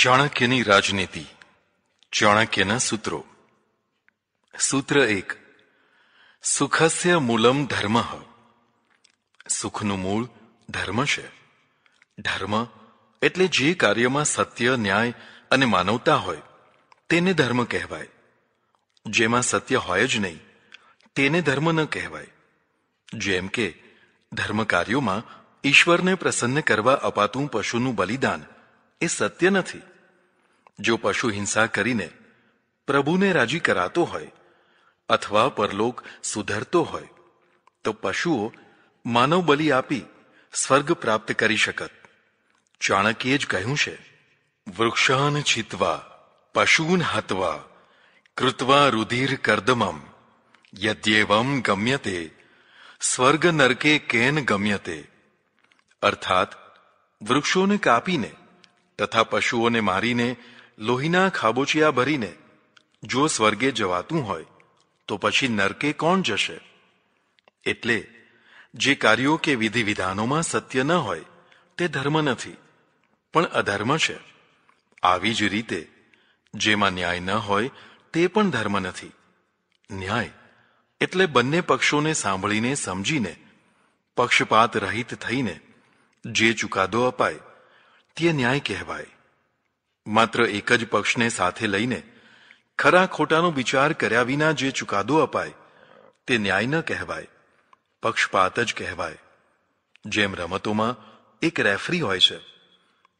ચાણક્યની રાજનીતિ ચાણક્યના સૂત્રો સૂત્ર એક સુખસ્ય મૂલમ ધર્મ સુખનું મૂળ ધર્મ છે ધર્મ એટલે જે કાર્યમાં સત્ય ન્યાય અને માનવતા હોય તેને ધર્મ કહેવાય જેમાં સત્ય હોય જ નહીં તેને ધર્મ ન કહેવાય જેમ કે ધર્મ કાર્યોમાં ઈશ્વરને પ્રસન્ન કરવા અપાતું પશુનું બલિદાન એ સત્ય નથી જો પશુ હિંસા કરીને પ્રભુને રાજી કરાતો હોય અથવા પરલોક સુધરતો હોય તો પશુઓ માનવ બલિ આપી સ્વર્ગ પ્રાપ્ત કરી શકત ચાણક્યે જ કહ્યું છે વૃક્ષાન છીતવા પશુન હતવા કૃત્વા રુધિર કર્દમમ યદ્યેવમ ગમ્યતે સ્વર્ગ નરકે કેન ગમ્યતે અર્થાત વૃક્ષોને કાપીને તથા પશુઓને મારીને લોહીના ખાબોચિયા ભરીને જો સ્વર્ગે જવાતું હોય તો પછી નરકે કોણ જશે એટલે જે કાર્યો કે વિધિ વિધાનોમાં સત્ય ન હોય તે ધર્મ નથી પણ અધર્મ છે આવી જ રીતે જેમાં ન્યાય ન હોય તે પણ ધર્મ નથી ન્યાય એટલે બંને પક્ષોને સાંભળીને સમજીને પક્ષપાત રહિત થઈને જે ચુકાદો અપાય તે ન્યાય કહેવાય માત્ર એક જ પક્ષને સાથે લઈને ખરા ખોટાનો વિચાર કર્યા વિના જે ચુકાદો અપાય તે ન્યાય ન કહેવાય પક્ષપાત જ કહેવાય જેમ રમતોમાં એક રેફરી હોય છે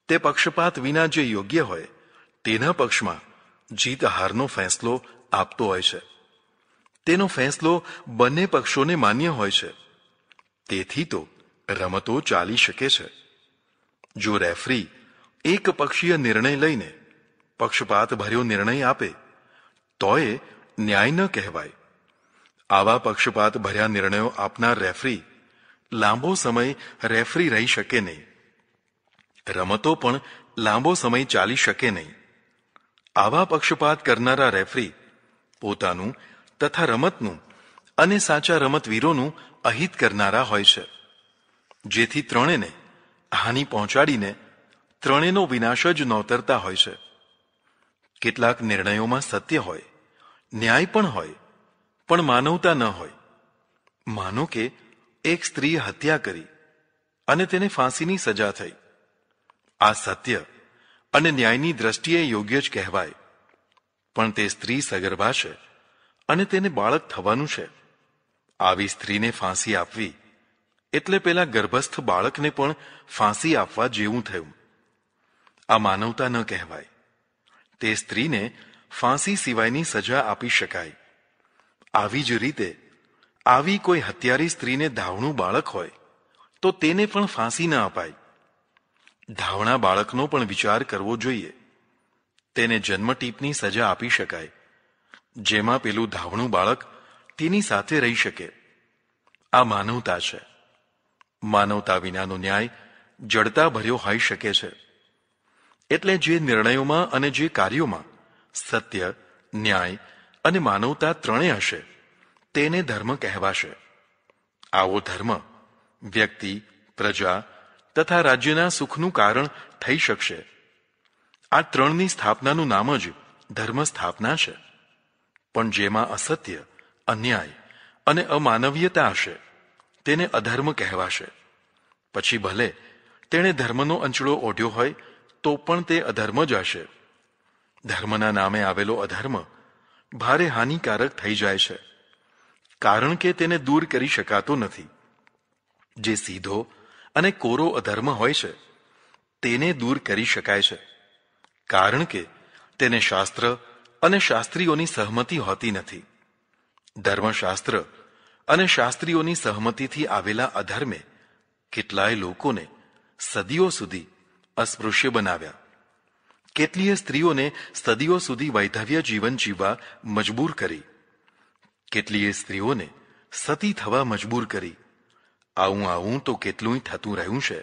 તે પક્ષપાત વિના જે યોગ્ય હોય તેના પક્ષમાં જીત હારનો ફેંસલો આપતો હોય છે તેનો ફેંસલો બંને પક્ષોને માન્ય હોય છે તેથી તો રમતો ચાલી શકે છે જો રેફરી એકપક્ષીય નિર્ણય લઈને પક્ષપાત ભર્યો નિર્ણય આપે તોય ન્યાય ન કહેવાય આવા પક્ષપાત ભર્યા નિર્ણયો આપનાર રેફરી લાંબો સમય રેફરી રહી શકે નહીં રમતો પણ લાંબો સમય ચાલી શકે નહીં આવા પક્ષપાત કરનારા રેફરી પોતાનું તથા રમતનું અને સાચા રમતવીરોનું અહિત કરનારા હોય છે જેથી ત્રણેને હાનિ પહોંચાડીને ત્રણેયનો વિનાશ જ નોતરતા હોય છે કેટલાક નિર્ણયોમાં સત્ય હોય ન્યાય પણ હોય પણ માનવતા ન હોય માનો કે એક સ્ત્રીએ હત્યા કરી અને તેને ફાંસીની સજા થઈ આ સત્ય અને ન્યાયની દ્રષ્ટિએ યોગ્ય જ કહેવાય પણ તે સ્ત્રી સગર્ભા છે અને તેને બાળક થવાનું છે આવી સ્ત્રીને ફાંસી આપવી એટલે પેલા ગર્ભસ્થ બાળકને પણ ફાંસી આપવા જેવું થયું આ માનવતા ન કહેવાય તે સ્ત્રીને ફાંસી સિવાયની સજા આપી શકાય આવી જ રીતે આવી કોઈ હત્યારી સ્ત્રીને ધાવણું બાળક હોય તો તેને પણ ફાંસી ન અપાય ધાવણા બાળકનો પણ વિચાર કરવો જોઈએ તેને જન્મટીપની સજા આપી શકાય જેમાં પેલું ધાવણું બાળક તેની સાથે રહી શકે આ માનવતા છે માનવતા વિનાનો ન્યાય જડતા ભર્યો હોઈ શકે છે એટલે જે નિર્ણયોમાં અને જે કાર્યોમાં સત્ય ન્યાય અને માનવતા ત્રણેય હશે તેને ધર્મ કહેવાશે આવો ધર્મ વ્યક્તિ પ્રજા તથા રાજ્યના સુખનું કારણ થઈ શકશે આ ત્રણની સ્થાપનાનું નામ જ ધર્મ સ્થાપના છે પણ જેમાં અસત્ય અન્યાય અને અમાનવીયતા હશે તેને અધર્મ કહેવાશે પછી ભલે તેણે ધર્મનો અંચળો ઓઢ્યો હોય તો પણ તે અધર્મ જ હશે ધર્મના નામે આવેલો અધર્મ ભારે હાનિકારક થઈ જાય છે કારણ કે તેને દૂર કરી શકાતો નથી જે સીધો અને કોરો અધર્મ હોય છે તેને દૂર કરી શકાય છે કારણ કે તેને શાસ્ત્ર અને શાસ્ત્રીઓની સહમતી હોતી નથી ધર્મશાસ્ત્ર અને શાસ્ત્રીઓની સહમતિથી આવેલા અધર્મે કેટલાય લોકોને સદીઓ સુધી અસ્પૃશ્ય બનાવ્યા કેટલીય સ્ત્રીઓને સદીઓ સુધી વૈધવ્ય જીવન જીવવા મજબૂર કરી કેટલીય સ્ત્રીઓને સતી થવા મજબૂર કરી આવું આવું તો કેટલું થતું રહ્યું છે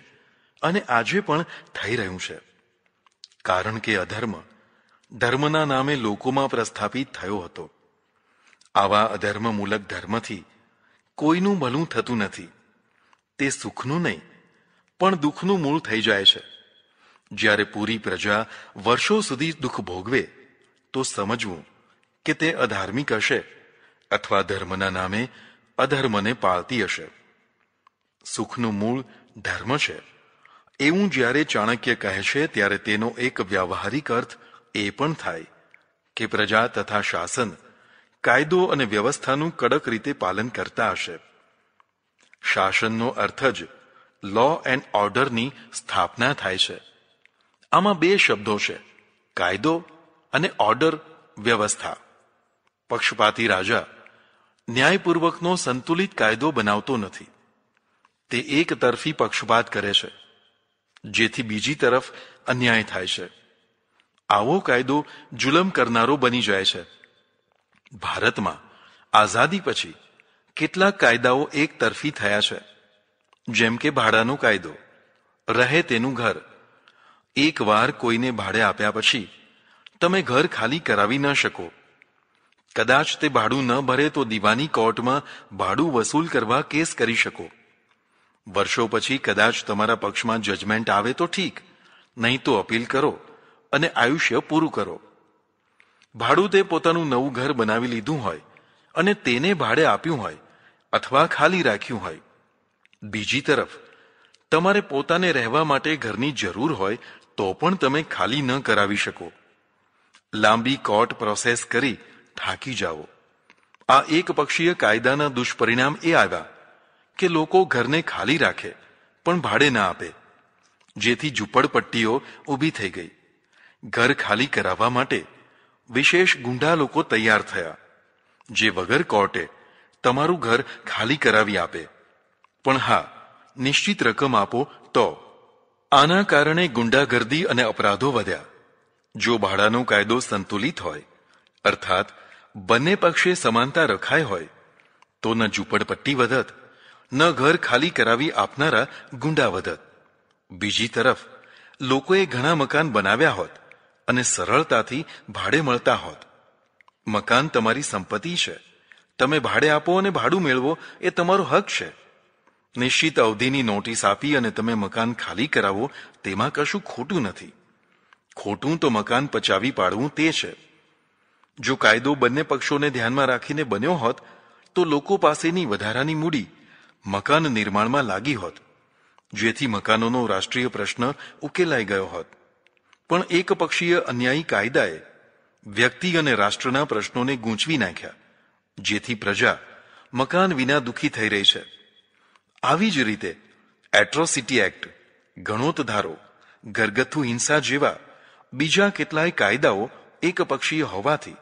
અને આજે પણ થઈ રહ્યું છે કારણ કે અધર્મ ધર્મના નામે લોકોમાં પ્રસ્થાપિત થયો હતો આવા અધર્મ મૂલક ધર્મથી કોઈનું ભલું થતું નથી તે સુખનું નહીં પણ દુઃખનું મૂળ થઈ જાય છે જ્યારે પૂરી પ્રજા વર્ષો સુધી દુઃખ ભોગવે તો સમજવું કે તે અધાર્મિક હશે અથવા ધર્મના નામે અધર્મને પાળતી હશે સુખનું મૂળ ધર્મ છે એવું જ્યારે ચાણક્ય કહે છે ત્યારે તેનો એક વ્યવહારિક અર્થ એ પણ થાય કે પ્રજા તથા શાસન કાયદો અને વ્યવસ્થાનું કડક રીતે પાલન કરતા હશે શાસનનો અર્થ જ લો એન્ડ ઓર્ડરની સ્થાપના થાય છે આમાં બે શબ્દો છે કાયદો અને ઓર્ડર વ્યવસ્થા પક્ષપાતી રાજા ન્યાયપૂર્વકનો સંતુલિત કાયદો બનાવતો નથી તે એક તરફી પક્ષપાત કરે છે જેથી બીજી તરફ અન્યાય થાય છે આવો કાયદો જુલમ કરનારો બની જાય છે ભારતમાં આઝાદી પછી કેટલાક કાયદાઓ એકતરફી થયા છે જેમ કે ભાડાનો કાયદો રહે તેનું ઘર એકવાર કોઈને ભાડે આપ્યા પછી તમે ઘર ખાલી કરાવી ન શકો કદાચ તે ભાડું ન ભરે તો દીવાની કોર્ટમાં ભાડું વસૂલ કરવા કેસ કરી શકો વર્ષો પછી કદાચ તમારા પક્ષમાં જજમેન્ટ આવે તો ઠીક નહીં તો અપીલ કરો અને આયુષ્ય પૂરું કરો ભાડું તે પોતાનું નવું ઘર બનાવી લીધું હોય અને તેને ભાડે આપ્યું હોય અથવા ખાલી રાખ્યું હોય બીજી તરફ તમારે પોતાને રહેવા માટે ઘરની જરૂર હોય તો પણ તમે ખાલી ન કરાવી શકો લાંબી કોર્ટ પ્રોસેસ કરી થાકી જાઓ આ એકપક્ષીય કાયદાના દુષ્પરિણામ એ આવ્યા કે લોકો ઘરને ખાલી રાખે પણ ભાડે ના આપે જેથી ઝૂંપડપટ્ટીઓ ઊભી થઈ ગઈ ઘર ખાલી કરાવવા માટે વિશેષ ગુંડા લોકો તૈયાર થયા જે વગર કોર્ટે તમારું ઘર ખાલી કરાવી આપે પણ હા નિશ્ચિત રકમ આપો તો આના કારણે ગુંડાગર્દી અને અપરાધો વધ્યા જો ભાડાનો કાયદો સંતુલિત હોય અર્થાત બંને પક્ષે સમાનતા રખાય હોય તો ન ઝૂંપડપટ્ટી વધત ન ઘર ખાલી કરાવી આપનારા ગુંડા વધત બીજી તરફ લોકોએ ઘણા મકાન બનાવ્યા હોત અને સરળતાથી ભાડે મળતા હોત મકાન તમારી સંપત્તિ છે તમે ભાડે આપો અને ભાડું મેળવો એ તમારો હક છે નિશ્ચિત અવધિની નોટિસ આપી અને તમે મકાન ખાલી કરાવો તેમાં કશું ખોટું નથી ખોટું તો મકાન પચાવી પાડવું તે છે જો કાયદો બંને પક્ષોને ધ્યાનમાં રાખીને બન્યો હોત તો લોકો પાસેની વધારાની મૂડી મકાન નિર્માણમાં લાગી હોત જેથી મકાનોનો રાષ્ટ્રીય પ્રશ્ન ઉકેલાઈ ગયો હોત પણ એકપક્ષીય અન્યાયી કાયદાએ વ્યક્તિ અને રાષ્ટ્રના પ્રશ્નોને ગૂંચવી નાખ્યા જેથી પ્રજા મકાન વિના દુઃખી થઈ રહી છે આવી જ રીતે એટ્રોસિટી એક્ટ ગણોતધારો ઘરગથ્થુ હિંસા જેવા બીજા કેટલાય કાયદાઓ એકપક્ષીય હોવાથી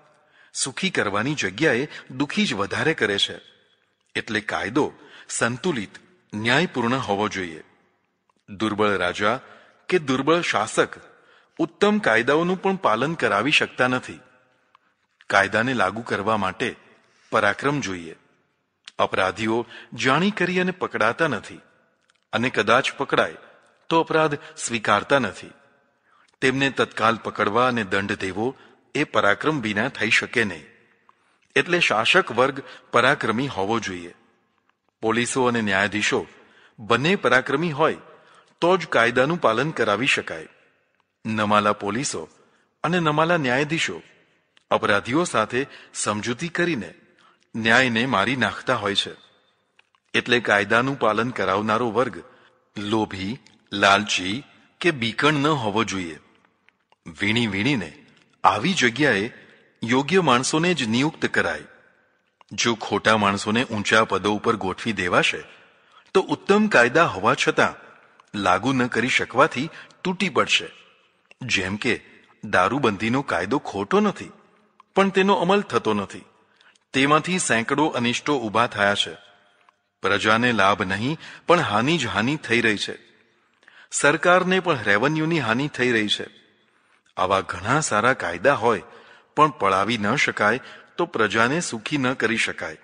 સુખી કરવાની જગ્યાએ દુઃખી જ વધારે કરે છે એટલે કાયદો સંતુલિત ન્યાયપૂર્ણ હોવો જોઈએ દુર્બળ રાજા કે દુર્બળ શાસક ઉત્તમ કાયદાઓનું પણ પાલન કરાવી શકતા નથી કાયદાને લાગુ કરવા માટે પરાક્રમ જોઈએ અપરાધીઓ જાણી કરી અને પકડાતા નથી અને કદાચ પકડાય તો અપરાધ સ્વીકારતા નથી તેમને તત્કાલ પકડવા અને દંડ દેવો એ પરાક્રમ વિના થઈ શકે નહીં એટલે શાસક વર્ગ પરાક્રમી હોવો જોઈએ પોલીસો અને ન્યાયાધીશો બંને પરાક્રમી હોય તો જ કાયદાનું પાલન કરાવી શકાય નમાલા પોલીસો અને નમાલા ન્યાયાધીશો અપરાધીઓ સાથે સમજૂતી કરીને ન્યાયને મારી નાખતા હોય છે એટલે કાયદાનું પાલન કરાવનારો વર્ગ લોભી લાલચી કે બીકણ ન હોવો જોઈએ વીણી વીણીને આવી જગ્યાએ યોગ્ય માણસોને જ નિયુક્ત કરાય જો ખોટા માણસોને ઊંચા પદો ઉપર ગોઠવી દેવાશે તો ઉત્તમ કાયદા હોવા છતાં લાગુ ન કરી શકવાથી તૂટી પડશે જેમ કે દારૂબંધીનો કાયદો ખોટો નથી પણ તેનો અમલ થતો નથી તેમાંથી સેંકડો અનિષ્ટો ઊભા થયા છે પ્રજાને લાભ નહીં પણ હાનિ જ હાનિ થઈ રહી છે સરકારને પણ રેવન્યુની હાનિ થઈ રહી છે આવા ઘણા સારા કાયદા હોય પણ પળાવી ન શકાય તો પ્રજાને સુખી ન કરી શકાય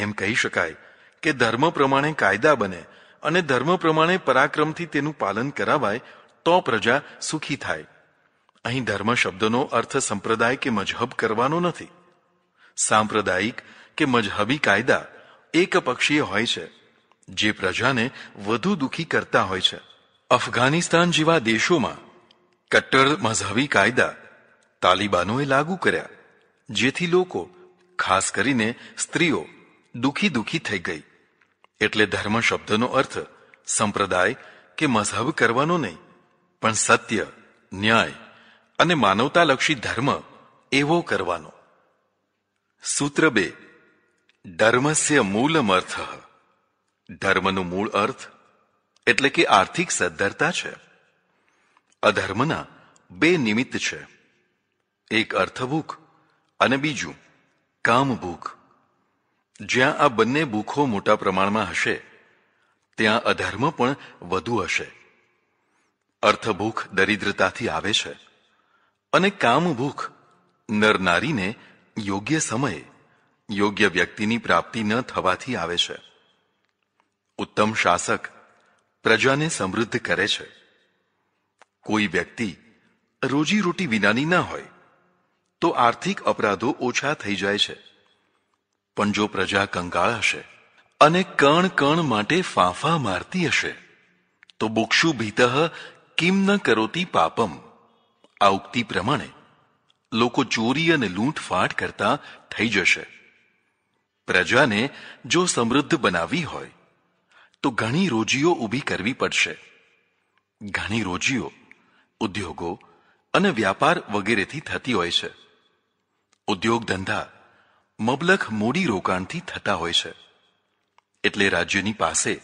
એમ કહી શકાય કે ધર્મ પ્રમાણે કાયદા બને અને ધર્મ પ્રમાણે પરાક્રમથી તેનું પાલન કરાવાય તો પ્રજા સુખી થાય અહીં ધર્મ શબ્દનો અર્થ સંપ્રદાય કે મજહબ કરવાનો નથી સાંપ્રદાયિક કે મજહબી કાયદા એકપક્ષીય હોય છે જે પ્રજાને વધુ દુઃખી કરતા હોય છે અફઘાનિસ્તાન જેવા દેશોમાં કટ્ટર મઝહબી કાયદા તાલિબાનોએ લાગુ કર્યા જેથી લોકો ખાસ કરીને સ્ત્રીઓ દુઃખી દુઃખી થઈ ગઈ એટલે ધર્મ શબ્દનો અર્થ સંપ્રદાય કે મઝહબ કરવાનો નહીં પણ સત્ય ન્યાય અને માનવતાલક્ષી ધર્મ એવો કરવાનો સૂત્ર બે ધર્મસ્ય મૂલમ અર્થ ધર્મનું મૂળ અર્થ એટલે કે આર્થિક સદ્ધરતા છે અધર્મના બે નિમિત્ત છે એક અર્થભૂખ અને બીજું કામ ભૂખ જ્યાં આ બંને ભૂખો મોટા પ્રમાણમાં હશે ત્યાં અધર્મ પણ વધુ હશે અર્થભૂખ દરિદ્રતાથી આવે છે અને કામભૂખ નર યોગ્ય સમયે યોગ્ય વ્યક્તિની પ્રાપ્તિ ન થવાથી આવે છે ઉત્તમ શાસક પ્રજાને સમૃદ્ધ કરે છે કોઈ વ્યક્તિ રોજીરોટી વિનાની ના હોય તો આર્થિક અપરાધો ઓછા થઈ જાય છે પણ જો પ્રજા કંગાળ હશે અને કણ કણ માટે ફાંફા મારતી હશે તો બુક્ષુ ભીતઃ કિમ ન કરોતી પાપમ આ ઉક્તિ પ્રમાણે લોકો ચોરી અને લૂંટફાટ કરતા થઈ જશે પ્રજાને જો સમૃદ્ધ બનાવવી હોય તો ઘણી રોજીઓ ઊભી કરવી પડશે ઘણી રોજીઓ ઉદ્યોગો અને વ્યાપાર વગેરેથી થતી હોય છે ઉદ્યોગ ધંધા મબલખ મૂડી રોકાણથી થતા હોય છે એટલે રાજ્યની પાસે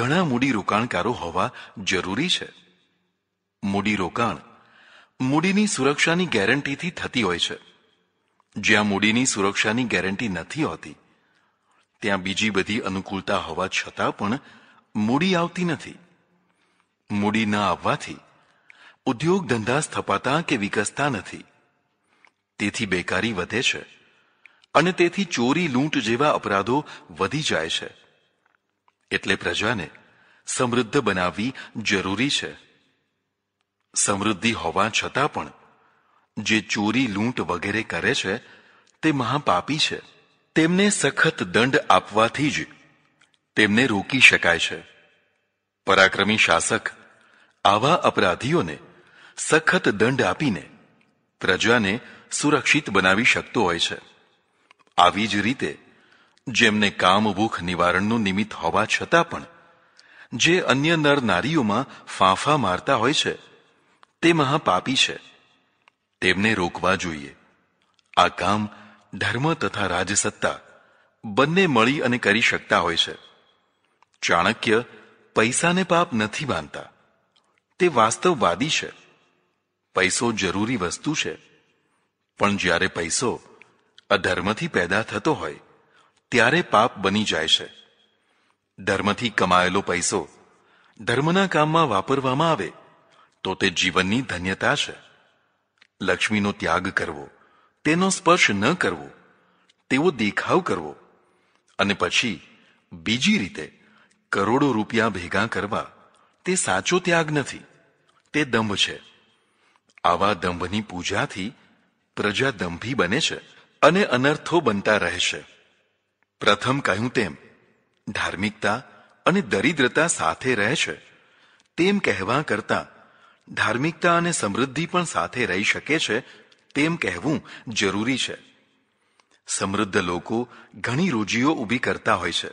ઘણા મૂડી રોકાણકારો હોવા જરૂરી છે મૂડીરોકાણ મૂડીની સુરક્ષાની ગેરંટીથી થતી હોય છે જ્યાં મૂડીની સુરક્ષાની ગેરંટી નથી હોતી ત્યાં બીજી બધી અનુકૂળતા હોવા છતાં પણ મૂડી આવતી નથી મૂડી ન આવવાથી ઉદ્યોગ ધંધા સ્થપાતા કે વિકસતા નથી તેથી બેકારી વધે છે અને તેથી ચોરી લૂંટ જેવા અપરાધો વધી જાય છે એટલે પ્રજાને સમૃદ્ધ બનાવવી જરૂરી છે સમૃદ્ધિ હોવા છતાં પણ જે ચોરી લૂંટ વગેરે કરે છે તે મહાપાપી છે તેમને સખત દંડ આપવાથી જ તેમને રોકી શકાય છે પરાક્રમી શાસક આવા અપરાધીઓને સખત દંડ આપીને પ્રજાને સુરક્ષિત બનાવી શકતો હોય છે આવી જ રીતે જેમને કામભૂખ નિવારણનું નિમિત્ત હોવા છતાં પણ જે અન્ય નર નારીઓમાં ફાંફા મારતા હોય છે તે મહાપાપી છે તેમને રોકવા જોઈએ આ કામ ધર્મ તથા રાજસત્તા બંને મળી અને કરી શકતા હોય છે ચાણક્ય પૈસાને પાપ નથી માનતા તે વાસ્તવવાદી છે પૈસો જરૂરી વસ્તુ છે પણ જ્યારે પૈસો અધર્મથી પેદા થતો હોય ત્યારે પાપ બની જાય છે ધર્મથી કમાયેલો પૈસો ધર્મના કામમાં વાપરવામાં આવે તો તે જીવનની ધન્યતા છે લક્ષ્મીનો ત્યાગ કરવો તેનો સ્પર્શ ન કરવો તેવો દેખાવ કરવો અને પછી બીજી રીતે કરોડો રૂપિયા ભેગા કરવા તે સાચો ત્યાગ નથી તે દંભ છે આવા દંભની પૂજાથી પ્રજા દંભી બને છે અને અનર્થો બનતા રહે છે પ્રથમ કહ્યું તેમ ધાર્મિકતા અને દરિદ્રતા સાથે રહે છે તેમ કહેવા કરતાં ધાર્મિકતા અને સમૃદ્ધિ પણ સાથે રહી શકે છે તેમ કહેવું જરૂરી છે સમૃદ્ધ લોકો ઘણી રોજીઓ ઊભી કરતા હોય છે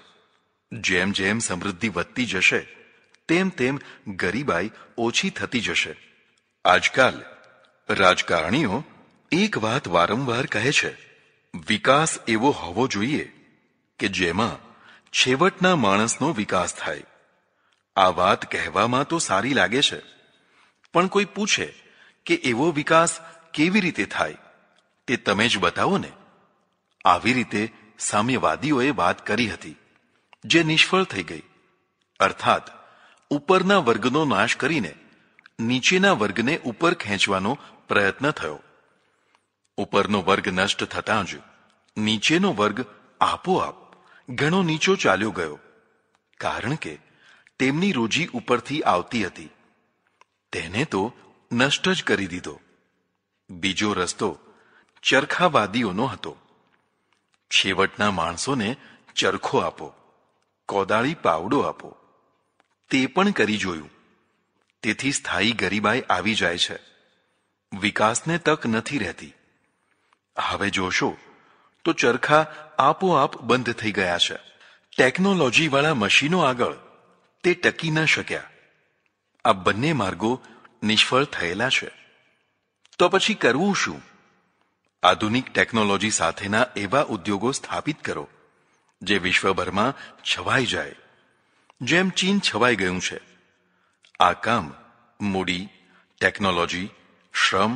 જેમ જેમ સમૃદ્ધિ વધતી જશે તેમ તેમ ગરીબાઈ ઓછી થતી જશે આજકાલ રાજકારણીઓ એક વાત વારંવાર કહે છે વિકાસ એવો હોવો જોઈએ કે જેમાં છેવટના માણસનો વિકાસ થાય આ વાત કહેવામાં તો સારી લાગે છે પણ કોઈ પૂછે કે એવો વિકાસ કેવી રીતે થાય તે તમે જ બતાવો ને આવી રીતે સામ્યવાદીઓએ વાત કરી હતી જે નિષ્ફળ થઈ ગઈ અર્થાત ઉપરના વર્ગનો નાશ કરીને નીચેના વર્ગને ઉપર ખેંચવાનો પ્રયત્ન થયો ઉપરનો વર્ગ નષ્ટ થતાં જ નીચેનો વર્ગ આપોઆપ ઘણો નીચો ચાલ્યો ગયો કારણ કે તેમની રોજી ઉપરથી આવતી હતી તેને તો નષ્ટ જ કરી દીધો બીજો રસ્તો ચરખાવાદીઓનો હતો છેવટના માણસોને ચરખો આપો કોદાળી પાવડો આપો તે પણ કરી જોયું તેથી સ્થાયી ગરીબાઈ આવી જાય છે વિકાસને તક નથી રહેતી હવે જોશો તો ચરખા આપોઆપ બંધ થઈ ગયા છે ટેકનોલોજીવાળા મશીનો આગળ તે ટકી ન શક્યા આ બંને માર્ગો નિષ્ફળ થયેલા છે તો પછી કરવું શું આધુનિક ટેકનોલોજી સાથેના એવા ઉદ્યોગો સ્થાપિત કરો જે વિશ્વભરમાં છવાઈ જાય જેમ ચીન છવાઈ ગયું છે આ કામ મૂડી ટેકનોલોજી શ્રમ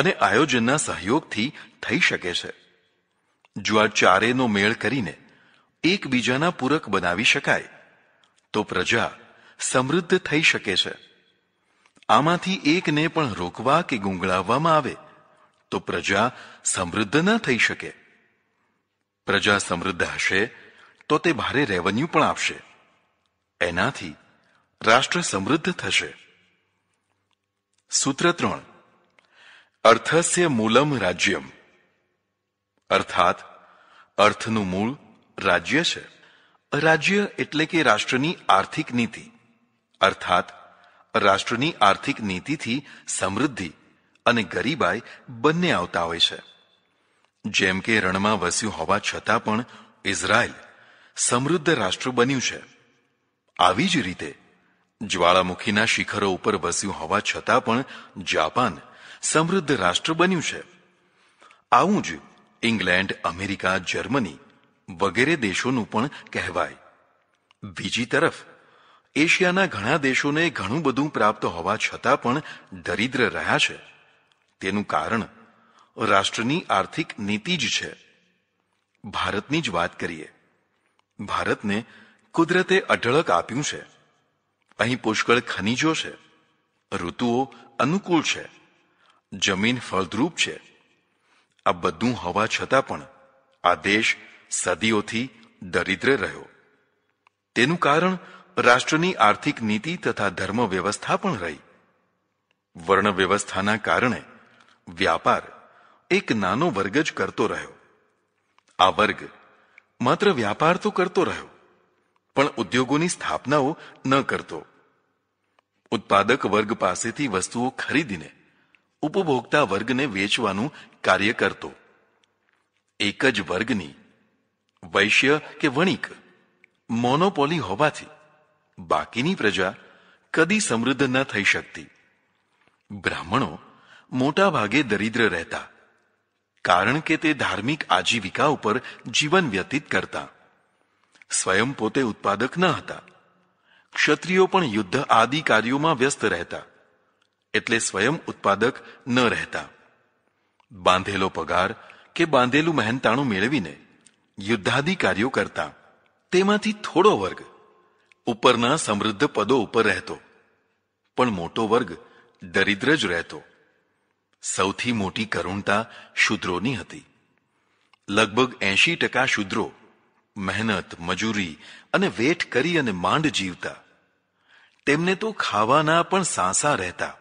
અને આયોજનના સહયોગથી થઈ શકે છે જો આ ચારેનો મેળ કરીને એકબીજાના પૂરક બનાવી શકાય તો પ્રજા સમૃદ્ધ થઈ શકે છે આમાંથી એકને પણ રોકવા કે ગુંગળાવવામાં આવે તો પ્રજા સમૃદ્ધ ન થઈ શકે પ્રજા સમૃદ્ધ હશે તો તે ભારે રેવન્યુ પણ આપશે એનાથી રાષ્ટ્ર સમૃદ્ધ થશે સૂત્ર ત્રણ અર્થસ્ય મૂલમ રાજ્યમ અર્થાત અર્થનું મૂળ રાજ્ય છે રાજ્ય એટલે કે રાષ્ટ્રની આર્થિક નીતિ અર્થાત રાષ્ટ્રની આર્થિક નીતિથી સમૃદ્ધિ અને ગરીબાઈ બંને આવતા હોય છે જેમ કે રણમાં વસ્યું હોવા છતાં પણ ઇઝરાયલ સમૃદ્ધ રાષ્ટ્ર બન્યું છે આવી જ રીતે જ્વાળામુખીના શિખરો ઉપર વસ્યું હોવા છતાં પણ જાપાન સમૃદ્ધ રાષ્ટ્ર બન્યું છે આવું જ ઇંગ્લેન્ડ અમેરિકા જર્મની વગેરે દેશોનું પણ કહેવાય બીજી તરફ એશિયાના ઘણા દેશોને ઘણું બધું પ્રાપ્ત હોવા છતાં પણ દરિદ્ર રહ્યા છે તેનું કારણ રાષ્ટ્રની આર્થિક નીતિ જ છે ભારતની જ વાત કરીએ ભારતને કુદરતે અઢળક આપ્યું છે અહીં પુષ્કળ ખનીજો છે ઋતુઓ અનુકૂળ છે જમીન ફળદ્રુપ છે આ બધું હોવા છતાં પણ આ દેશ સદીઓથી દરિદ્ર રહ્યો તેનું કારણ રાષ્ટ્રની આર્થિક નીતિ તથા ધર્મ વ્યવસ્થા પણ રહી વર્ણ વ્યવસ્થાના કારણે વ્યાપાર એક નાનો વર્ગ જ કરતો રહ્યો આ વર્ગ માત્ર વ્યાપાર તો કરતો રહ્યો પણ ઉદ્યોગોની સ્થાપનાઓ ન કરતો ઉત્પાદક વર્ગ પાસેથી વસ્તુઓ ખરીદીને ઉપભોક્તા વર્ગને વેચવાનું કાર્ય કરતો એક જ વર્ગની વૈશ્ય કે વણિક મોનોપોલી હોવાથી બાકીની પ્રજા કદી સમૃદ્ધ ન થઈ શકતી બ્રાહ્મણો મોટા ભાગે દરિદ્ર રહેતા કારણ કે તે ધાર્મિક આજીવિકા ઉપર જીવન વ્યતીત કરતા સ્વયં પોતે ઉત્પાદક ન હતા ક્ષત્રિયો પણ યુદ્ધ આદિ કાર્યોમાં વ્યસ્ત રહેતા એટલે સ્વયં ઉત્પાદક ન રહેતા બાંધેલો પગાર કે બાંધેલું મહેનતાણું મેળવીને યુદ્ધાદિ કાર્યો કરતા તેમાંથી થોડો વર્ગ ઉપરના સમૃદ્ધ પદો ઉપર રહેતો પણ મોટો વર્ગ દરિદ્ર જ રહેતો સૌથી મોટી કરુણતા શુદ્રોની હતી લગભગ એંશી ટકા શૂદ્રો મહેનત મજૂરી અને વેઠ કરી અને માંડ જીવતા તેમને તો ખાવાના પણ સાંસા રહેતા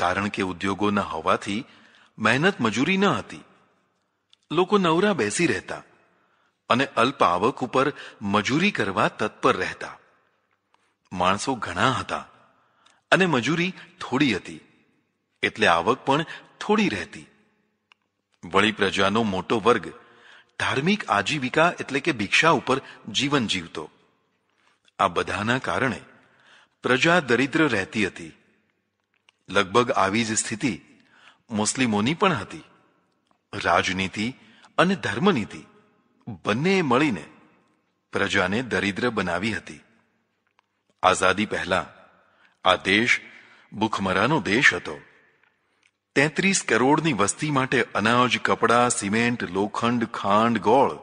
કારણ કે ઉદ્યોગોના ન હોવાથી મહેનત મજૂરી ન હતી લોકો નવરા બેસી રહેતા અને અલ્પ આવક ઉપર મજૂરી કરવા તત્પર રહેતા માણસો ઘણા હતા અને મજૂરી થોડી હતી એટલે આવક પણ થોડી રહેતી વળી પ્રજાનો મોટો વર્ગ ધાર્મિક આજીવિકા એટલે કે ભિક્ષા ઉપર જીવન જીવતો આ બધાના કારણે પ્રજા દરિદ્ર રહેતી હતી લગભગ આવી જ સ્થિતિ મુસ્લિમોની પણ હતી રાજનીતિ અને ધર્મનીતિ બંને મળીને પ્રજાને દરિદ્ર બનાવી હતી આઝાદી પહેલા આ દેશ ભૂખમરાનો દેશ હતો તેત્રીસ કરોડની વસ્તી માટે અનાજ કપડાં સિમેન્ટ લોખંડ ખાંડ ગોળ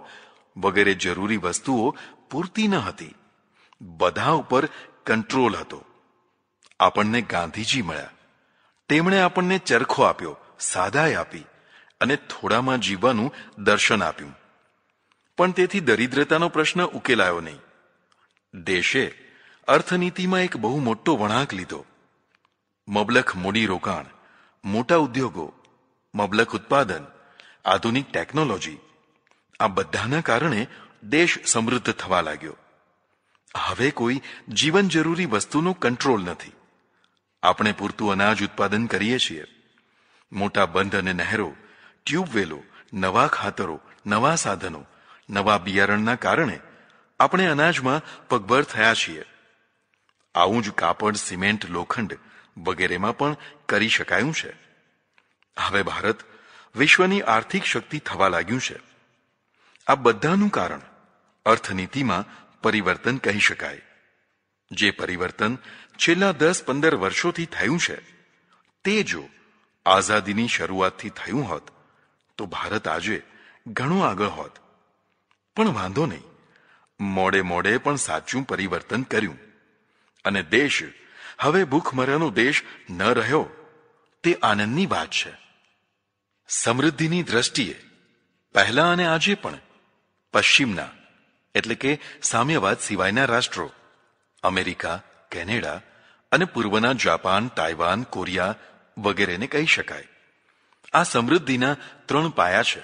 વગેરે જરૂરી વસ્તુઓ પૂરતી ન હતી બધા ઉપર કંટ્રોલ હતો આપણને ગાંધીજી મળ્યા તેમણે આપણને ચરખો આપ્યો સાદાઈ આપી અને થોડામાં જીવવાનું દર્શન આપ્યું પણ તેથી દરિદ્રતાનો પ્રશ્ન ઉકેલાયો નહીં દેશે અર્થનીતિમાં એક બહુ મોટો વળાંક લીધો મબલખ મૂડી રોકાણ મોટા ઉદ્યોગો મબલખ ઉત્પાદન આધુનિક ટેકનોલોજી આ બધાના કારણે દેશ સમૃદ્ધ થવા લાગ્યો હવે કોઈ જીવન જરૂરી વસ્તુનો કંટ્રોલ નથી આપણે પૂરતું અનાજ ઉત્પાદન કરીએ છીએ મોટા બંધ અને નહેરો ટ્યુબવેલો નવા ખાતરો નવા સાધનો નવા બિયારણના કારણે આપણે અનાજમાં પગભર થયા છીએ આવું જ કાપડ સિમેન્ટ લોખંડ વગેરેમાં પણ કરી શકાયું છે હવે ભારત વિશ્વની આર્થિક શક્તિ થવા લાગ્યું છે આ બધાનું કારણ અર્થનીતિમાં પરિવર્તન કહી શકાય જે પરિવર્તન છેલ્લા દસ પંદર વર્ષોથી થયું છે તે જો આઝાદીની શરૂઆતથી થયું હોત તો ભારત આજે ઘણું આગળ હોત પણ વાંધો નહીં મોડે મોડે પણ સાચું પરિવર્તન કર્યું અને દેશ હવે ભૂખમરાનો દેશ ન રહ્યો તે આનંદની વાત છે સમૃદ્ધિની દ્રષ્ટિએ પહેલા અને આજે પણ પશ્ચિમના એટલે કે સામ્યવાદ સિવાયના રાષ્ટ્રો અમેરિકા કેનેડા અને પૂર્વના જાપાન તાઇવાન કોરિયા વગેરેને કહી શકાય આ સમૃદ્ધિના ત્રણ પાયા છે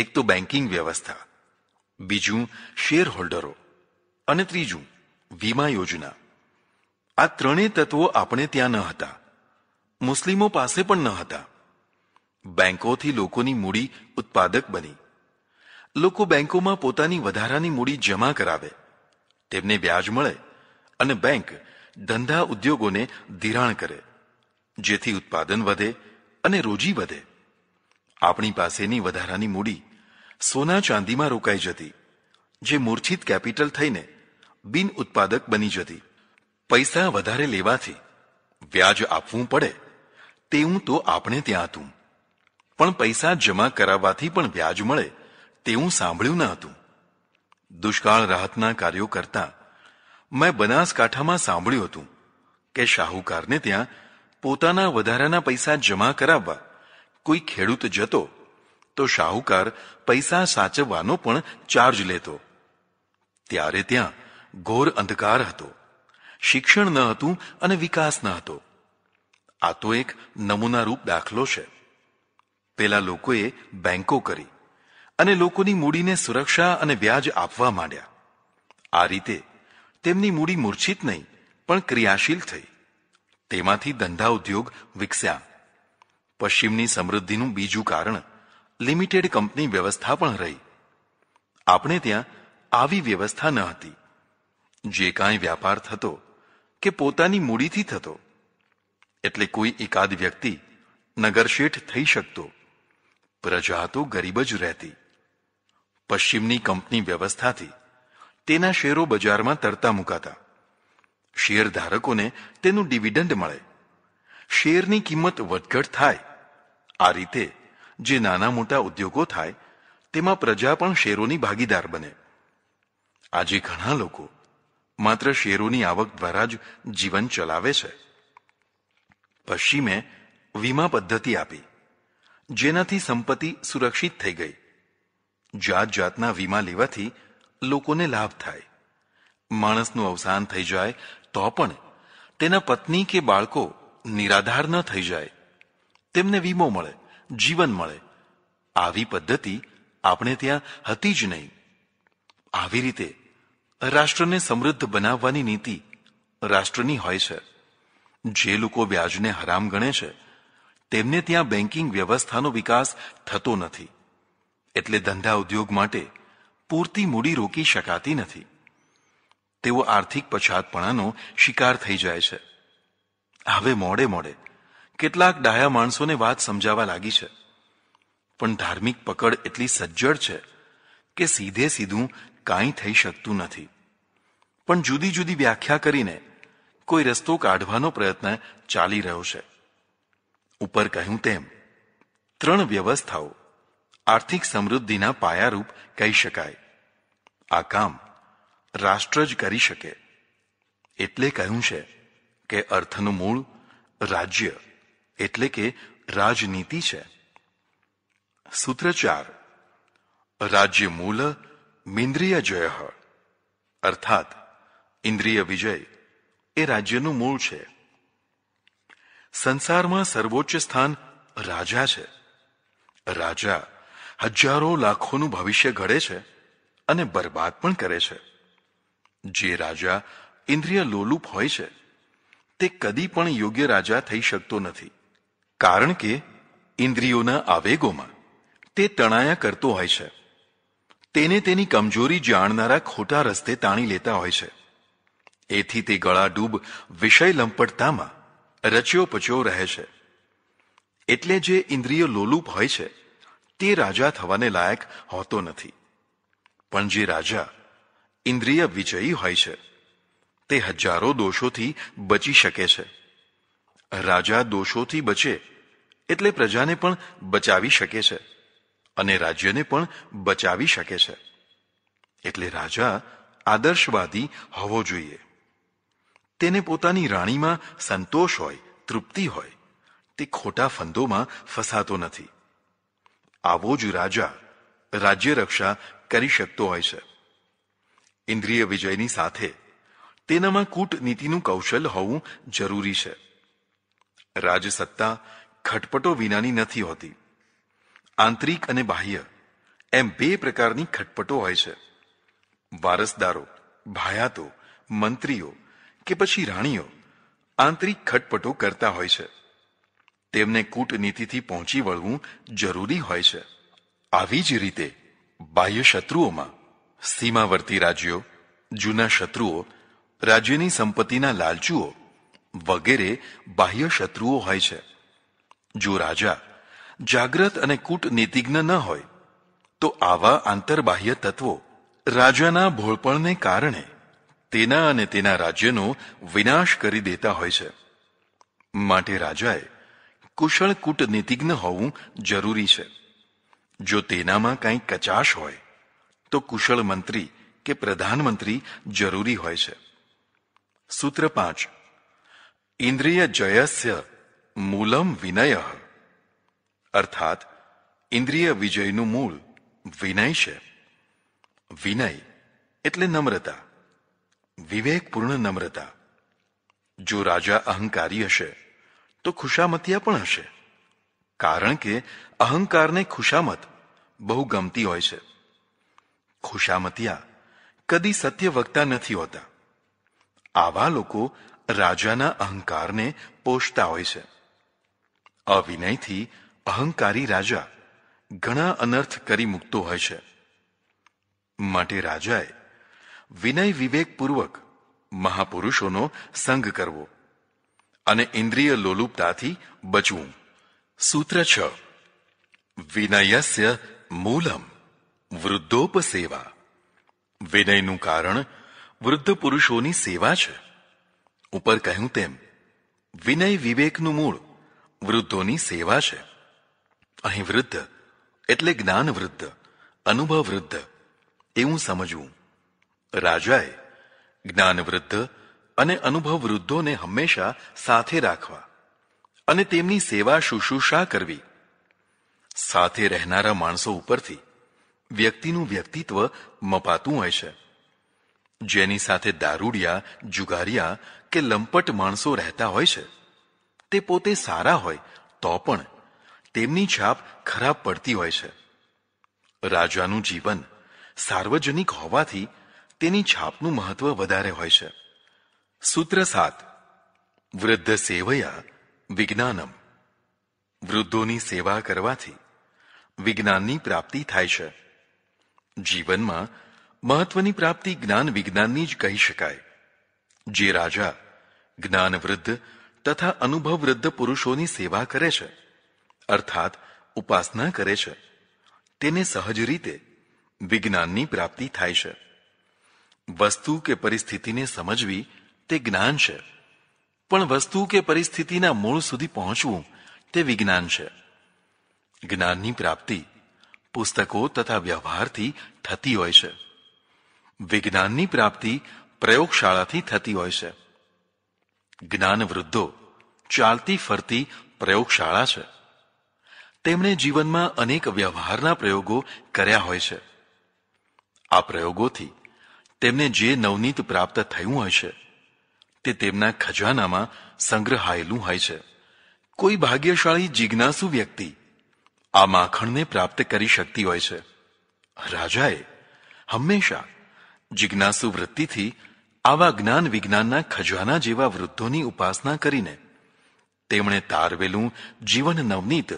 એક તો બેન્કિંગ વ્યવસ્થા બીજું શેર હોલ્ડરો અને ત્રીજું વીમા યોજના આ ત્રણેય તત્વો આપણે ત્યાં ન હતા મુસ્લિમો પાસે પણ ન હતા બેંકોથી લોકોની મૂડી ઉત્પાદક બની લોકો બેંકોમાં પોતાની વધારાની મૂડી જમા કરાવે તેમને વ્યાજ મળે અને બેંક ધંધા ઉદ્યોગોને ધિરાણ કરે જેથી ઉત્પાદન વધે અને રોજી વધે આપણી પાસેની વધારાની મૂડી સોના ચાંદીમાં રોકાઈ જતી જે મૂર્છિત કેપિટલ થઈને બિન ઉત્પાદક બની જતી પૈસા વધારે લેવાથી વ્યાજ આપવું પડે તેવું તો આપણે ત્યાં હતું પણ પૈસા જમા કરાવવાથી પણ વ્યાજ મળે તેવું સાંભળ્યું ન હતું દુષ્કાળ રાહતના કાર્યો કરતા મેં બનાસકાંઠામાં સાંભળ્યું હતું કે શાહુકારને ત્યાં પોતાના વધારાના પૈસા જમા કરાવવા કોઈ ખેડૂત જતો તો શાહુકાર પૈસા સાચવવાનો પણ ચાર્જ લેતો ત્યારે ત્યાં ઘોર અંધકાર હતો શિક્ષણ ન હતું અને વિકાસ ન હતો આ તો એક નમૂનારૂપ દાખલો છે પેલા લોકોએ બેંકો કરી અને લોકોની મૂડીને સુરક્ષા અને વ્યાજ આપવા માંડ્યા આ રીતે તેમની મૂડી મૂર્છિત નહીં પણ ક્રિયાશીલ થઈ તેમાંથી ધંધા ઉદ્યોગ વિકસ્યા પશ્ચિમની સમૃદ્ધિનું બીજું કારણ લિમિટેડ કંપની વ્યવસ્થા પણ રહી આપણે ત્યાં આવી વ્યવસ્થા ન હતી જે કાંઈ વ્યાપાર થતો કે પોતાની મૂડીથી થતો એટલે કોઈ એકાદ વ્યક્તિ નગરશેઠ થઈ શકતો પ્રજા તો ગરીબ જ રહેતી પશ્ચિમની કંપની વ્યવસ્થાથી તેના શેરો બજારમાં તરતા મુકાતા શેરધારકોને તેનું ડિવિડન્ડ મળે શેરની કિંમત વધઘટ થાય આ રીતે જે નાના મોટા ઉદ્યોગો થાય તેમાં પ્રજા પણ શેરોની ભાગીદાર બને આજે ઘણા લોકો માત્ર શેરોની આવક દ્વારા જ જીવન ચલાવે છે પશ્ચિમે વીમા પદ્ધતિ આપી જેનાથી સંપત્તિ સુરક્ષિત થઈ ગઈ જાત જાતના વીમા લેવાથી લોકોને લાભ થાય માણસનું અવસાન થઈ જાય તો પણ તેના પત્ની કે બાળકો નિરાધાર ન થઈ જાય તેમને વીમો મળે જીવન મળે આવી પદ્ધતિ આપણે ત્યાં હતી જ નહીં આવી રીતે રાષ્ટ્રને સમૃદ્ધ બનાવવાની નીતિ રાષ્ટ્રની હોય છે જે લોકો વ્યાજને હરામ ગણે છે તેમને ત્યાં બેન્કિંગ વ્યવસ્થાનો વિકાસ થતો નથી એટલે ધંધા ઉદ્યોગ માટે પૂરતી મૂડી રોકી શકાતી નથી તેઓ આર્થિક પછાતપણાનો શિકાર થઈ જાય છે હવે મોડે મોડે કેટલાક ડાયા માણસોને વાત સમજાવવા લાગી છે પણ ધાર્મિક પકડ એટલી સજ્જડ છે કે સીધે સીધું કાંઈ થઈ શકતું નથી પણ જુદી જુદી વ્યાખ્યા કરીને કોઈ રસ્તો કાઢવાનો પ્રયત્ન ચાલી રહ્યો છે ઉપર કહ્યું તેમ ત્રણ વ્યવસ્થાઓ આર્થિક સમૃદ્ધિના પાયારૂપ કહી શકાય આ કામ રાષ્ટ્ર જ કરી શકે એટલે કહ્યું છે કે અર્થનું મૂળ રાજ્ય એટલે કે રાજનીતિ છે સૂત્ર ચાર રાજ્ય મૂલ મિન્દ્રિય જય અર્થાત ઇન્દ્રિય વિજય એ રાજ્યનું મૂળ છે સંસારમાં સર્વોચ્ચ સ્થાન રાજા છે રાજા હજારો લાખોનું ભવિષ્ય ઘડે છે અને બરબાદ પણ કરે છે જે રાજા ઇન્દ્રિય લોલુપ હોય છે તે કદી પણ યોગ્ય રાજા થઈ શકતો નથી કારણ કે ઇન્દ્રિયોના આવેગોમાં તે તણાયા કરતો હોય છે તેને તેની કમજોરી જાણનારા ખોટા રસ્તે તાણી લેતા હોય છે એથી તે ગળાડૂબ વિષય લંપટતામાં રચ્યો પચ્યો રહે છે એટલે જે ઇન્દ્રિય લોલુપ હોય છે તે રાજા થવાને લાયક હોતો નથી પણ જે રાજા ઇન્દ્રિય વિજયી હોય છે તે હજારો દોષોથી બચી શકે છે રાજા દોષોથી બચે એટલે પ્રજાને પણ બચાવી શકે છે અને રાજ્યને પણ બચાવી શકે છે એટલે રાજા આદર્શવાદી હોવો જોઈએ તેને પોતાની રાણીમાં સંતોષ હોય તૃપ્તિ હોય તે ખોટા ફંદોમાં ફસાતો નથી આવો જ રાજા રાજ્ય રક્ષા કરી શકતો હોય છે ઇન્દ્રિય વિજયની સાથે તેનામાં કૂટનીતિનું કૌશલ હોવું જરૂરી છે રાજસત્તા ખટપટો વિનાની નથી હોતી આંતરિક અને બાહ્ય એમ બે પ્રકારની ખટપટો હોય છે વારસદારો ભાયાતો મંત્રીઓ કે પછી રાણીઓ આંતરિક ખટપટો કરતા હોય છે તેમને કૂટનીતિથી પહોંચી વળવું જરૂરી હોય છે આવી જ રીતે બાહ્ય શત્રુઓમાં સીમાવર્તી રાજ્યો જૂના શત્રુઓ રાજ્યની સંપત્તિના લાલચુઓ વગેરે બાહ્ય શત્રુઓ હોય છે જો રાજા જાગ્રત અને કૂટનીતિજ્ઞ ન હોય તો આવા આંતરબાહ્ય તત્વો રાજાના ભોળપણને કારણે તેના અને તેના રાજ્યનો વિનાશ કરી દેતા હોય છે માટે રાજાએ કુશળ કૂટનીતિજ્ઞ હોવું જરૂરી છે જો તેનામાં કંઈ કચાશ હોય તો કુશળ મંત્રી કે પ્રધાનમંત્રી જરૂરી હોય છે સૂત્ર પાંચ ઇન્દ્રિય જયસ્ય મૂલમ વિનય અર્થાત ઇન્દ્રિય વિજયનું મૂળ વિનય છે વિનય એટલે નમ્રતા વિવેકપૂર્ણ નમ્રતા જો રાજા અહંકારી હશે તો ખુશામતિયા પણ હશે કારણ કે અહંકારને ખુશામત બહુ ગમતી હોય છે ખુશામતિયા કદી સત્ય વક્તા નથી હોતા આવા લોકો રાજાના અહંકારને પોષતા હોય છે અવિનયથી અહંકારી રાજા ઘણા અનર્થ કરી મૂકતો હોય છે માટે રાજાએ વિનય વિવેકપૂર્વક મહાપુરુષોનો સંગ કરવો અને ઇન્દ્રિય લોલુપતાથી બચવું સૂત્ર છ વિનયસ્ય મૂલમ વૃદ્ધોપસેવા વિનયનું કારણ વૃદ્ધ પુરુષોની સેવા છે ઉપર કહ્યું તેમ વિનય વિવેકનું મૂળ વૃદ્ધોની સેવા છે અહીં વૃદ્ધ એટલે જ્ઞાન વૃદ્ધ અનુભવ વૃદ્ધ એવું સમજવું રાજાએ જ્ઞાન વૃદ્ધ અને અનુભવ વૃદ્ધોને હંમેશા સાથે રાખવા અને તેમની સેવા શુશ્રુષા કરવી સાથે રહેનારા માણસો ઉપરથી વ્યક્તિનું વ્યક્તિત્વ મપાતું હોય છે જેની સાથે દારૂડિયા જુગારિયા કે લંપટ માણસો રહેતા હોય છે તે પોતે સારા હોય તો પણ તેમની છાપ ખરાબ પડતી હોય છે રાજાનું જીવન સાર્વજનિક હોવાથી તેની છાપનું મહત્વ વધારે હોય છે સૂત્ર સાત વૃદ્ધ સેવયા વિજ્ઞાનમ વૃદ્ધોની સેવા કરવાથી વિજ્ઞાનની પ્રાપ્તિ થાય છે જીવનમાં મહત્વની પ્રાપ્તિ જ્ઞાન વિજ્ઞાનની જ કહી શકાય જે રાજા જ્ઞાન વૃદ્ધ તથા અનુભવ વૃદ્ધ પુરુષોની સેવા કરે છે અર્થાત ઉપાસના કરે છે તેને સહજ રીતે વિજ્ઞાનની પ્રાપ્તિ થાય છે વસ્તુ કે પરિસ્થિતિને સમજવી તે જ્ઞાન છે પણ વસ્તુ કે પરિસ્થિતિના મૂળ સુધી પહોંચવું તે વિજ્ઞાન છે જ્ઞાનની પ્રાપ્તિ પુસ્તકો તથા વ્યવહારથી થતી હોય છે વિજ્ઞાનની પ્રાપ્તિ પ્રયોગશાળાથી થતી હોય છે જ્ઞાન વૃદ્ધો ચાલતી ફરતી પ્રયોગશાળા છે તેમણે જીવનમાં અનેક વ્યવહારના પ્રયોગો કર્યા હોય છે આ પ્રયોગોથી તેમને જે નવનીત પ્રાપ્ત થયું હોય છે તે તેમના ખજાનામાં સંગ્રહાયેલું હોય છે કોઈ ભાગ્યશાળી જિજ્ઞાસુ વ્યક્તિ આ માખણને પ્રાપ્ત કરી શકતી હોય છે રાજાએ હંમેશા જિજ્ઞાસુ વૃત્તિથી આવા જ્ઞાન વિજ્ઞાનના ખજાના જેવા વૃદ્ધોની ઉપાસના કરીને તેમણે તારવેલું જીવન નવનીત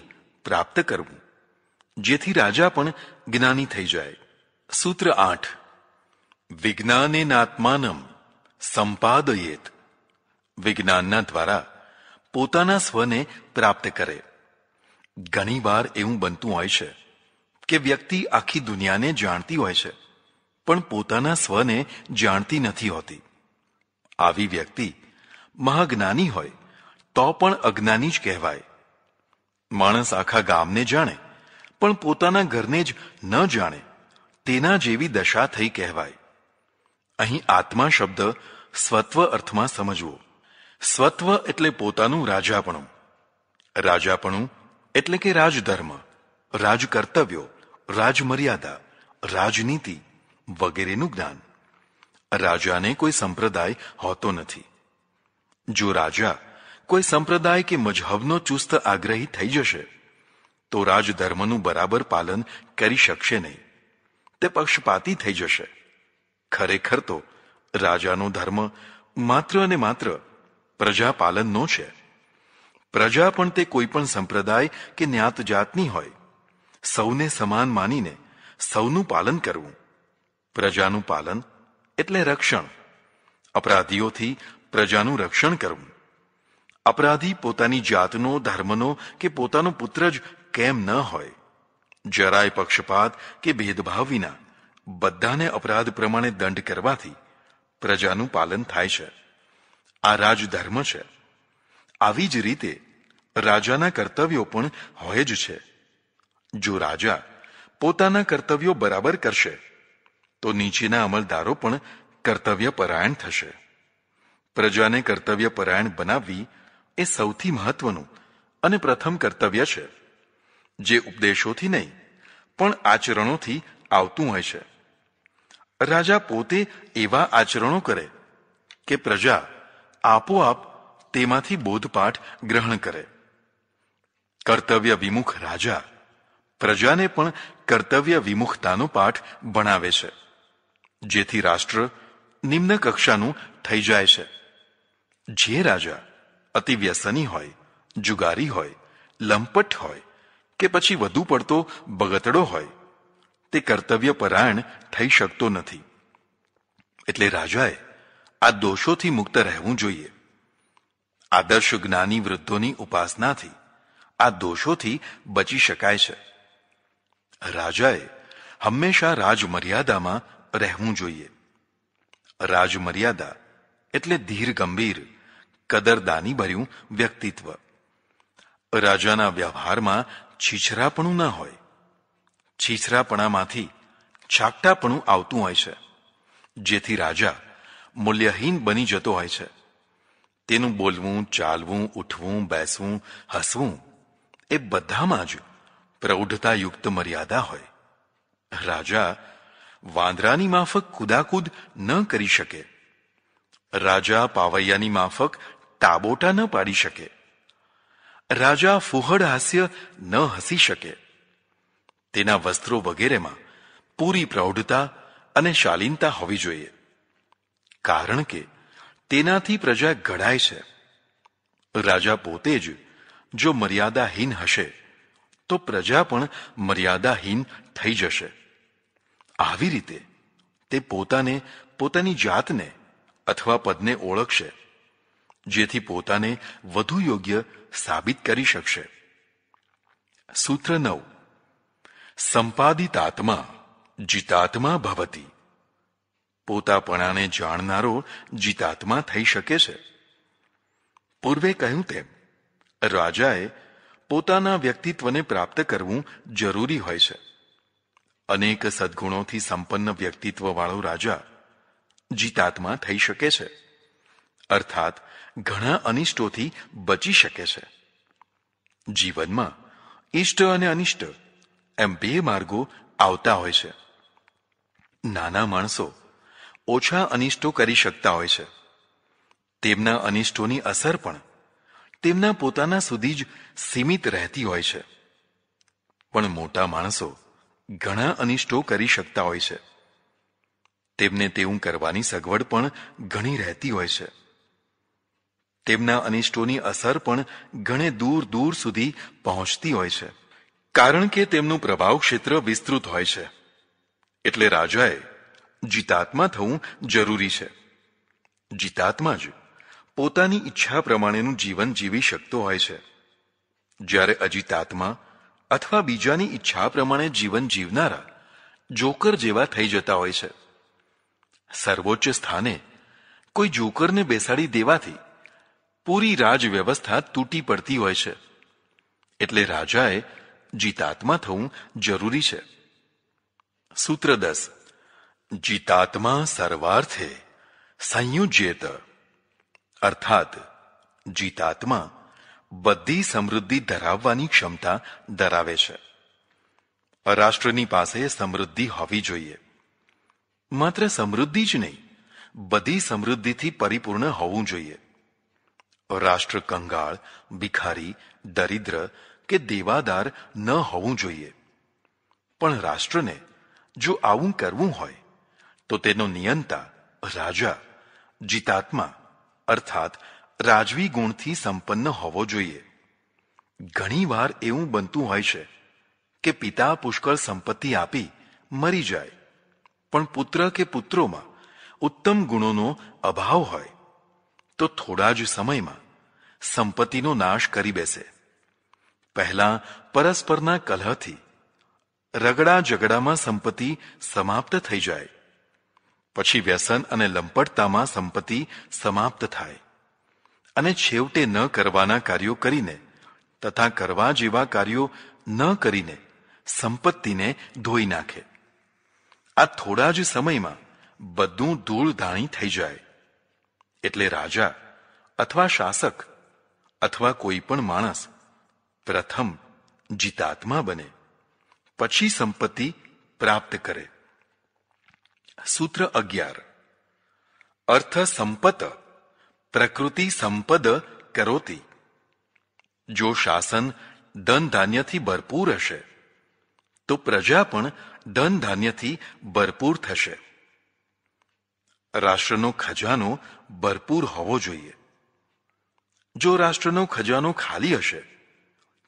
પ્રાપ્ત કરવું જેથી રાજા પણ જ્ઞાની થઈ જાય સૂત્ર આઠ વિજ્ઞાનેનાત્માનમ સંપાદયેત વિજ્ઞાનના દ્વારા પોતાના સ્વને પ્રાપ્ત કરે ઘણીવાર એવું બનતું હોય છે કે વ્યક્તિ આખી દુનિયાને જાણતી હોય છે પણ પોતાના સ્વને જાણતી નથી હોતી આવી વ્યક્તિ મહાજ્ઞાની હોય તો પણ અજ્ઞાની જ કહેવાય માણસ આખા ગામને જાણે પણ પોતાના ઘરને જ ન જાણે તેના જેવી દશા થઈ કહેવાય અહીં આત્મા શબ્દ સ્વત્વ અર્થમાં સમજવો સ્વત્વ એટલે પોતાનું રાજાપણું રાજાપણું એટલે કે રાજધર્મ રાજકર્તવ્યો રાજમર્યાદા રાજનીતિ વગેરેનું જ્ઞાન રાજાને કોઈ સંપ્રદાય હોતો નથી જો રાજા કોઈ સંપ્રદાય કે મજહબનો ચુસ્ત આગ્રહી થઈ જશે તો રાજધર્મનું બરાબર પાલન કરી શકશે નહીં તે પક્ષપાતી થઈ જશે ખરેખર તો રાજાનો ધર્મ માત્ર અને માત્ર પ્રજા પાલનનો છે પ્રજા પણ તે કોઈ પણ સંપ્રદાય કે જ્ઞાત જાતની હોય સૌને સમાન માનીને સૌનું પાલન કરવું પ્રજાનું પાલન એટલે રક્ષણ અપરાધીઓથી પ્રજાનું રક્ષણ કરવું અપરાધી પોતાની જાતનો ધર્મનો કે પોતાનો પુત્ર જ કેમ ન હોય જરાય પક્ષપાત કે ભેદભાવ વિના બધાને અપરાધ પ્રમાણે દંડ કરવાથી પ્રજાનું પાલન થાય છે આ રાજધર્મ છે આવી જ રીતે રાજાના કર્તવ્યો પણ હોય જ છે જો રાજા પોતાના કર્તવ્યો બરાબર કરશે તો નીચેના અમલદારો પણ કર્તવ્યપરાયણ થશે પ્રજાને કર્તવ્યપરાયણ બનાવવી એ સૌથી મહત્વનું અને પ્રથમ કર્તવ્ય છે જે ઉપદેશોથી નહીં પણ આચરણોથી આવતું હોય છે રાજા પોતે એવા આચરણો કરે કે પ્રજા આપોઆપ તેમાંથી બોધપાઠ ગ્રહણ કરે કર્તવ્ય વિમુખ રાજા પ્રજાને પણ કર્તવ્ય વિમુખતાનો પાઠ ભણાવે છે જેથી રાષ્ટ્ર નિમ્ન કક્ષાનું થઈ જાય છે જે રાજા અતિવ્યસની હોય જુગારી હોય લંપટ હોય કે પછી વધુ પડતો બગતડો હોય તે કર્તવ્ય પરાયણ થઈ શકતો નથી એટલે રાજાએ આ દોષોથી મુક્ત રહેવું જોઈએ આદર્શ જ્ઞાની વૃદ્ધોની ઉપાસનાથી આ દોષોથી બચી શકાય છે રાજાએ હંમેશા રાજમર્યાદામાં રહેવું જોઈએ રાજમર્યાદા એટલે ધીર ગંભીર કદરદાની ભર્યું વ્યક્તિત્વ રાજાના વ્યવહારમાં છીછરાપણું ન હોય છીછરાપણામાંથી છાકટાપણું આવતું હોય છે જેથી રાજા મૂલ્યહીન બની જતો હોય છે તેનું બોલવું ચાલવું ઉઠવું બેસવું હસવું એ બધામાં જ પ્રૌઢતાયુક્ત મર્યાદા હોય રાજા વાંદરાની માફક કુદાકુદ ન કરી શકે રાજા પાવૈયાની માફક ટાબોટા ન પાડી શકે રાજા ફુહડ હાસ્ય ન હસી શકે તેના વસ્ત્રો વગેરેમાં પૂરી પ્રૌઢતા અને શાલીનતા હોવી જોઈએ કારણ કે તેનાથી પ્રજા ઘડાય છે રાજા પોતે જ જો મર્યાદાહીન હશે તો પ્રજા પણ મર્યાદાહીન થઈ જશે આવી રીતે તે પોતાને પોતાની જાતને અથવા પદને ઓળખશે જેથી પોતાને વધુ યોગ્ય સાબિત કરી શકશે સૂત્ર નવ સંપાદિત આત્મા જીતાત્મા ભવતી પોતાપણાને જાણનારો જીતાત્મા થઈ શકે છે પૂર્વે કહ્યું તેમ રાજાએ પોતાના વ્યક્તિત્વને પ્રાપ્ત કરવું જરૂરી હોય છે અનેક સદ્ગુણોથી સંપન્ન વ્યક્તિત્વવાળો રાજા જીતાત્મા થઈ શકે છે અર્થાત ઘણા અનિષ્ટોથી બચી શકે છે જીવનમાં ઇષ્ટ અને અનિષ્ટ એમ બે માર્ગો આવતા હોય છે નાના માણસો ઓછા અનિષ્ટો કરી શકતા હોય છે તેમના અનિષ્ટોની અસર પણ તેમના પોતાના સુધી જ સીમિત રહેતી હોય છે પણ મોટા માણસો ઘણા અનિષ્ટો કરી શકતા હોય છે તેમને તેવું કરવાની સગવડ પણ ઘણી રહેતી હોય છે તેમના અનિષ્ટોની અસર પણ ઘણે દૂર દૂર સુધી પહોંચતી હોય છે કારણ કે તેમનું પ્રભાવ ક્ષેત્ર વિસ્તૃત હોય છે એટલે રાજાએ જીતાત્મા થવું જરૂરી છે જીતાત્મા જ પોતાની ઈચ્છા પ્રમાણેનું જીવન જીવી શકતો હોય છે જ્યારે અજીતાત્મા અથવા બીજાની ઈચ્છા પ્રમાણે જીવન જીવનારા જોકર જેવા થઈ જતા હોય છે સર્વોચ્ચ સ્થાને કોઈ જોકરને બેસાડી દેવાથી પૂરી રાજ વ્યવસ્થા તૂટી પડતી હોય છે એટલે રાજાએ જીતાત્મા થવું જરૂરી છે સૂત્ર દસ જીતાત્મા સર્વાર્થે સંયુજ્યેત અર્થાત જીતાત્મા બધી સમૃદ્ધિ ધરાવવાની ક્ષમતા ધરાવે છે રાષ્ટ્રની પાસે સમૃદ્ધિ હોવી જોઈએ માત્ર સમૃદ્ધિ જ નહીં બધી સમૃદ્ધિથી પરિપૂર્ણ હોવું જોઈએ રાષ્ટ્ર કંગાળ ભિખારી દરિદ્ર કે દેવાદાર ન હોવું જોઈએ પણ રાષ્ટ્રને જો આવું કરવું હોય તો તેનો નિયંતા રાજા જીતાત્મા અર્થાત રાજવી ગુણથી સંપન્ન હોવો જોઈએ ઘણીવાર એવું બનતું હોય છે કે પિતા પુષ્કળ સંપત્તિ આપી મરી જાય પણ પુત્ર કે પુત્રોમાં ઉત્તમ ગુણોનો અભાવ હોય તો થોડા જ સમયમાં સંપત્તિનો નાશ કરી બેસે પહેલા પરસ્પરના કલહથી રગડા ઝગડામાં સંપત્તિ સમાપ્ત થઈ જાય પછી વ્યસન અને લંપટતામાં સંપત્તિ સમાપ્ત થાય અને છેવટે ન કરવાના કાર્યો કરીને તથા કરવા જેવા કાર્યો ન કરીને સંપત્તિને ધોઈ નાખે આ થોડા જ સમયમાં બધું ધૂળધાણી થઈ જાય એટલે રાજા અથવા શાસક અથવા કોઈ પણ માણસ પ્રથમ જીતાત્મા બને પછી સંપત્તિ પ્રાપ્ત કરે સૂત્ર અગિયાર અર્થ સંપત્ત પ્રકૃતિ સંપદ કરોતી જો શાસન ધન ધાન્યથી ભરપૂર હશે તો પ્રજા પણ ધન ધાન્યથી ભરપૂર થશે રાષ્ટ્રનો ખજાનો ભરપૂર હોવો જોઈએ જો રાષ્ટ્રનો ખજાનો ખાલી હશે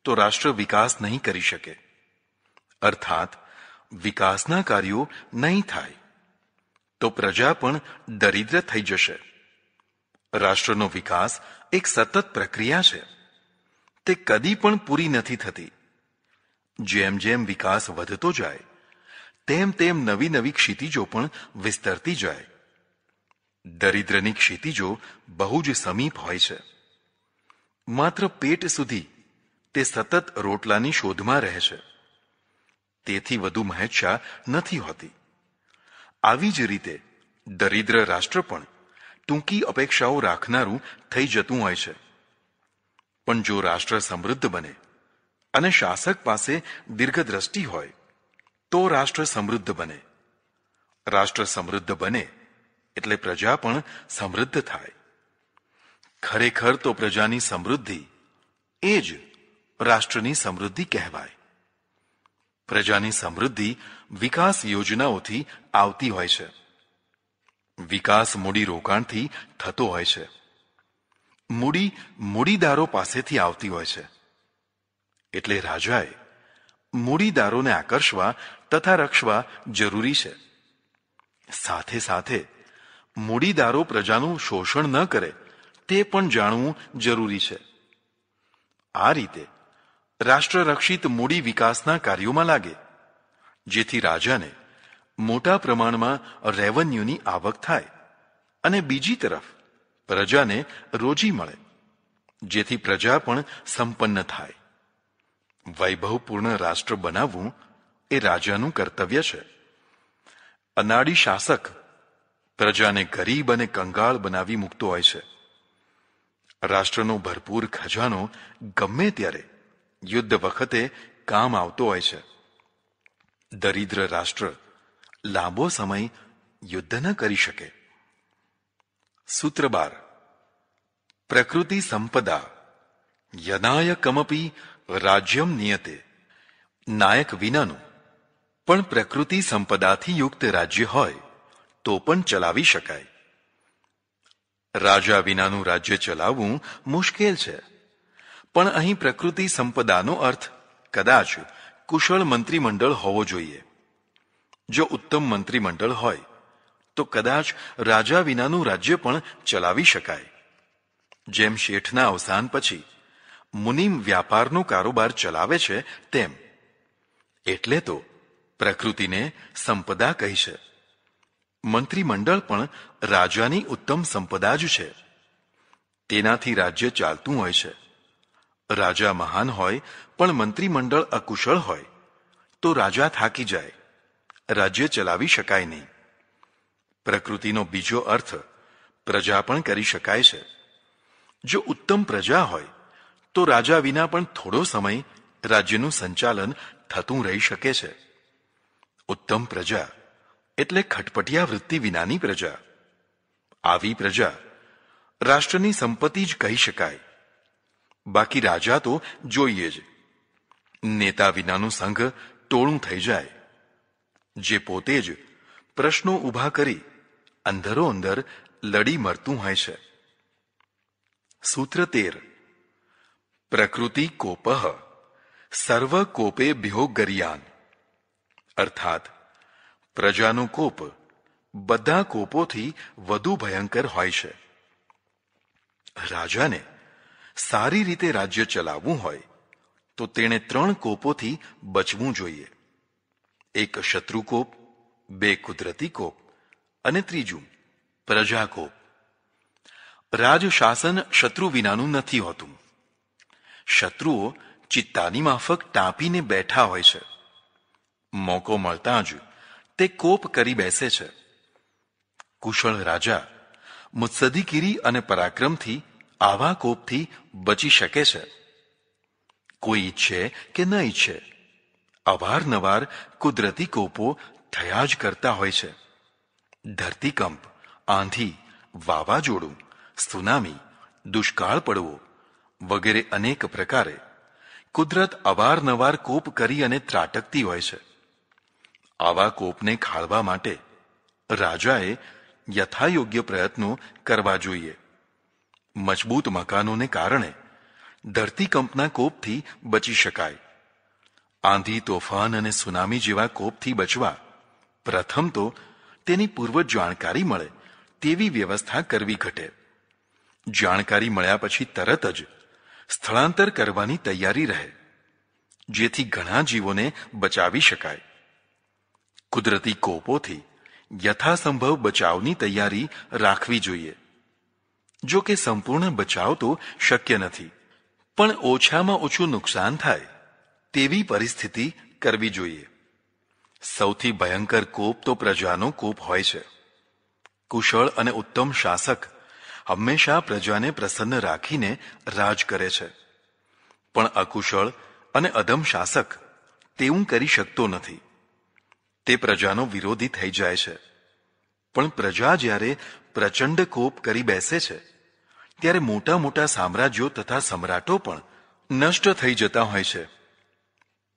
તો રાષ્ટ્ર વિકાસ નહીં કરી શકે અર્થાત વિકાસના કાર્યો નહીં થાય તો પ્રજા પણ દરિદ્ર થઈ જશે રાષ્ટ્રનો વિકાસ એક સતત પ્રક્રિયા છે તે કદી પણ પૂરી નથી થતી જેમ જેમ વિકાસ વધતો જાય તેમ તેમ નવી નવી ક્ષિતિજો પણ વિસ્તરતી જાય દરિદ્રની ક્ષિતિજો બહુ જ સમીપ હોય છે માત્ર પેટ સુધી તે સતત રોટલાની શોધમાં રહે છે તેથી વધુ મહેચ્છા નથી હોતી આવી જ રીતે દરિદ્ર રાષ્ટ્ર પણ ટૂંકી અપેક્ષાઓ રાખનારું થઈ જતું હોય છે પણ જો રાષ્ટ્ર સમૃદ્ધ બને અને શાસક પાસે દીર્ઘદ્રષ્ટિ હોય તો રાષ્ટ્ર સમૃદ્ધ બને રાષ્ટ્ર સમૃદ્ધ બને એટલે પ્રજા પણ સમૃદ્ધ થાય ખરેખર તો પ્રજાની સમૃદ્ધિ એ જ રાષ્ટ્રની સમૃદ્ધિ કહેવાય પ્રજાની સમૃદ્ધિ વિકાસ યોજનાઓથી આવતી હોય છે વિકાસ મૂડી રોકાણથી થતો હોય છે મૂડી મૂડીદારો પાસેથી આવતી હોય છે એટલે રાજાએ મૂડીદારોને આકર્ષવા તથા રક્ષવા જરૂરી છે સાથે સાથે મૂડીદારો પ્રજાનું શોષણ ન કરે તે પણ જાણવું જરૂરી છે આ રીતે રાષ્ટ્રરક્ષિત મૂડી વિકાસના કાર્યોમાં લાગે જેથી રાજાને મોટા પ્રમાણમાં રેવન્યુની આવક થાય અને બીજી તરફ પ્રજાને રોજી મળે જેથી પ્રજા પણ સંપન્ન થાય વૈભવપૂર્ણ રાષ્ટ્ર બનાવવું એ રાજાનું કર્તવ્ય છે અનાડી શાસક પ્રજાને ગરીબ અને કંગાળ બનાવી મૂકતો હોય છે રાષ્ટ્રનો ભરપૂર ખજાનો ગમે ત્યારે યુદ્ધ વખતે કામ આવતો હોય છે દરિદ્ર રાષ્ટ્ર લાંબો સમય યુદ્ધ ન કરી શકે સૂત્રબાર પ્રકૃતિ સંપદા યનાય રાજ્યમ નિયતે નાયક વિનાનું પણ પ્રકૃતિ સંપદાથી યુક્ત રાજ્ય હોય તો પણ ચલાવી શકાય રાજા વિનાનું રાજ્ય ચલાવવું મુશ્કેલ છે પણ અહીં પ્રકૃતિ સંપદાનો અર્થ કદાચ કુશળ મંત્રીમંડળ હોવો જોઈએ જો ઉત્તમ મંત્રીમંડળ હોય તો કદાચ રાજા વિનાનું રાજ્ય પણ ચલાવી શકાય જેમ શેઠના અવસાન પછી મુનિમ વ્યાપારનો કારોબાર ચલાવે છે તેમ એટલે તો પ્રકૃતિને સંપદા કહી છે મંત્રીમંડળ પણ રાજાની ઉત્તમ સંપદા જ છે તેનાથી રાજ્ય ચાલતું હોય છે રાજા મહાન હોય પણ મંત્રીમંડળ અકુશળ હોય તો રાજા થાકી જાય રાજ્ય ચલાવી શકાય નહીં પ્રકૃતિનો બીજો અર્થ પ્રજા પણ કરી શકાય છે જો ઉત્તમ પ્રજા હોય તો રાજા વિના પણ થોડો સમય રાજ્યનું સંચાલન થતું રહી શકે છે ઉત્તમ પ્રજા એટલે ખટપટિયા વૃત્તિ વિનાની પ્રજા આવી પ્રજા રાષ્ટ્રની સંપત્તિ જ કહી શકાય બાકી રાજા તો જોઈએ જ નેતા વિનાનું સંઘ ટોળું થઈ જાય જે પોતે જ પ્રશ્નો ઊભા કરી અંધરો અંદર લડી મરતું હોય છે સૂત્ર તેર પ્રકૃતિ કોપહ સર્વ કોપે ભ્યોગરિયાન અર્થાત પ્રજાનો કોપ બધા કોપોથી વધુ ભયંકર હોય છે રાજાને સારી રીતે રાજ્ય ચલાવવું હોય તો તેણે ત્રણ કોપોથી બચવું જોઈએ એક શત્રુકોપ બે કુદરતી કોપ અને ત્રીજું પ્રજાકોપ રાજશાસન શત્રુ વિનાનું નથી હોતું શત્રુઓ ચિત્તાની માફક ટાંપીને બેઠા હોય છે મોકો મળતા જ તે કોપ કરી બેસે છે કુશળ રાજા મુત્સદીગીરી અને પરાક્રમથી આવા કોપથી બચી શકે છે કોઈ ઈચ્છે કે ન ઈચ્છે અવારનવાર કુદરતી કોપો થયા જ કરતા હોય છે ધરતીકંપ આંધી વાવાઝોડું સુનામી દુષ્કાળ પડવો વગેરે અનેક પ્રકારે કુદરત અવારનવાર કોપ કરી અને ત્રાટકતી હોય છે આવા કોપને ખાળવા માટે રાજાએ યથાયોગ્ય પ્રયત્નો કરવા જોઈએ મજબૂત મકાનોને કારણે ધરતીકંપના કોપથી બચી શકાય આંધી તોફાન અને સુનામી જેવા કોપથી બચવા પ્રથમ તો તેની પૂર્વ જાણકારી મળે તેવી વ્યવસ્થા કરવી ઘટે જાણકારી મળ્યા પછી તરત જ સ્થળાંતર કરવાની તૈયારી રહે જેથી ઘણા જીવોને બચાવી શકાય કુદરતી કોપોથી યથાસંભવ બચાવની તૈયારી રાખવી જોઈએ જો કે સંપૂર્ણ બચાવ તો શક્ય નથી પણ ઓછામાં ઓછું નુકસાન થાય તેવી પરિસ્થિતિ કરવી જોઈએ સૌથી ભયંકર કોપ તો પ્રજાનો કોપ હોય છે કુશળ અને ઉત્તમ શાસક હંમેશા પ્રજાને પ્રસન્ન રાખીને રાજ કરે છે પણ અકુશળ અને અધમ શાસક તેવું કરી શકતો નથી તે પ્રજાનો વિરોધી થઈ જાય છે પણ પ્રજા જ્યારે પ્રચંડ કોપ કરી બેસે છે ત્યારે મોટા મોટા સામ્રાજ્યો તથા સમ્રાટો પણ નષ્ટ થઈ જતા હોય છે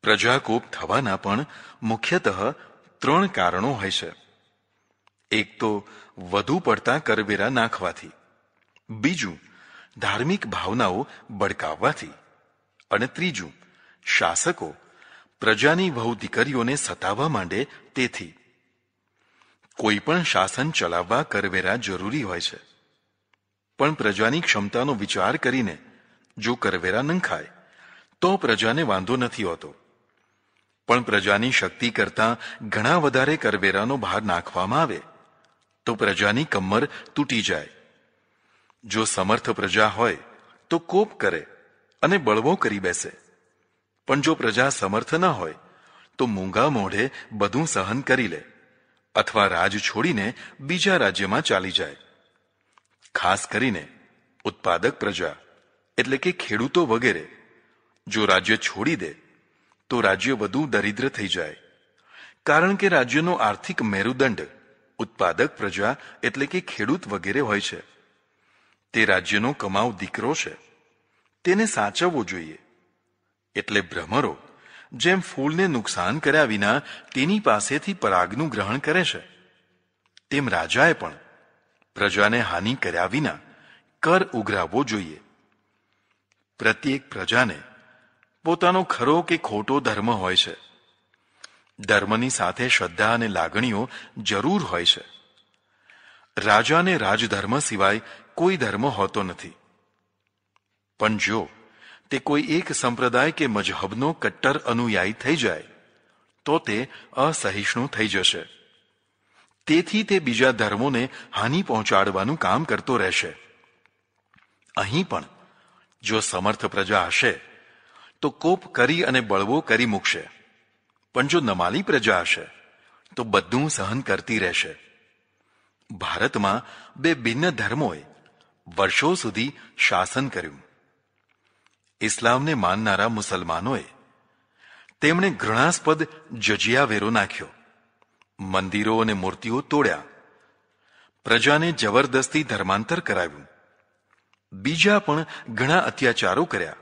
પ્રજાકોપ થવાના પણ મુખ્યતઃ ત્રણ કારણો હોય છે એક તો વધુ પડતા કરવેરા નાખવાથી બીજું ધાર્મિક ભાવનાઓ બડકાવવાથી અને ત્રીજું શાસકો પ્રજાની વહુ દીકરીઓને સતાવવા માંડે તેથી કોઈ પણ શાસન ચલાવવા કરવેરા જરૂરી હોય છે પણ પ્રજાની ક્ષમતાનો વિચાર કરીને જો કરવેરા નંખાય તો પ્રજાને વાંધો નથી હોતો પણ પ્રજાની શક્તિ કરતા ઘણા વધારે કરવેરાનો ભાર નાખવામાં આવે તો પ્રજાની કમર તૂટી જાય જો સમર્થ પ્રજા હોય તો કોપ કરે અને બળવો કરી બેસે પણ જો પ્રજા સમર્થ ન હોય તો મૂંગા મોઢે બધું સહન કરી લે અથવા રાજ છોડીને બીજા રાજ્યમાં ચાલી જાય ખાસ કરીને ઉત્પાદક પ્રજા એટલે કે ખેડૂતો વગેરે જો રાજ્ય છોડી દે તો રાજ્ય વધુ દરિદ્ર થઈ જાય કારણ કે રાજ્યનો આર્થિક મેરુદંડ ઉત્પાદક પ્રજા એટલે કે ખેડૂત વગેરે હોય છે તે રાજ્યનો કમાવ દીકરો છે તેને સાચવવો જોઈએ એટલે ભ્રમરો જેમ ફૂલને નુકસાન કર્યા વિના તેની પાસેથી પરાગનું ગ્રહણ કરે છે તેમ રાજાએ પણ પ્રજાને હાનિ કર્યા વિના કર ઉઘરાવવો જોઈએ પ્રત્યેક પ્રજાને પોતાનો ખરો કે ખોટો ધર્મ હોય છે ધર્મની સાથે શ્રદ્ધા અને લાગણીઓ જરૂર હોય છે રાજાને રાજધર્મ સિવાય કોઈ ધર્મ હોતો નથી પણ જો તે કોઈ એક સંપ્રદાય કે મજહબનો કટ્ટર અનુયાયી થઈ જાય તો તે અસહિષ્ણુ થઈ જશે તેથી તે બીજા ધર્મોને હાનિ પહોંચાડવાનું કામ કરતો રહેશે અહીં પણ જો સમર્થ પ્રજા હશે તો કોપ કરી અને બળવો કરી મૂકશે પણ જો નમાલી પ્રજા હશે તો બધું સહન કરતી રહેશે ભારતમાં બે ભિન્ન ધર્મોએ વર્ષો સુધી શાસન કર્યું ઇસ્લામને માનનારા મુસલમાનોએ તેમણે ઘૃણાસ્પદ વેરો નાખ્યો મંદિરો અને મૂર્તિઓ તોડ્યા પ્રજાને જબરદસ્તી ધર્માંતર કરાવ્યું બીજા પણ ઘણા અત્યાચારો કર્યા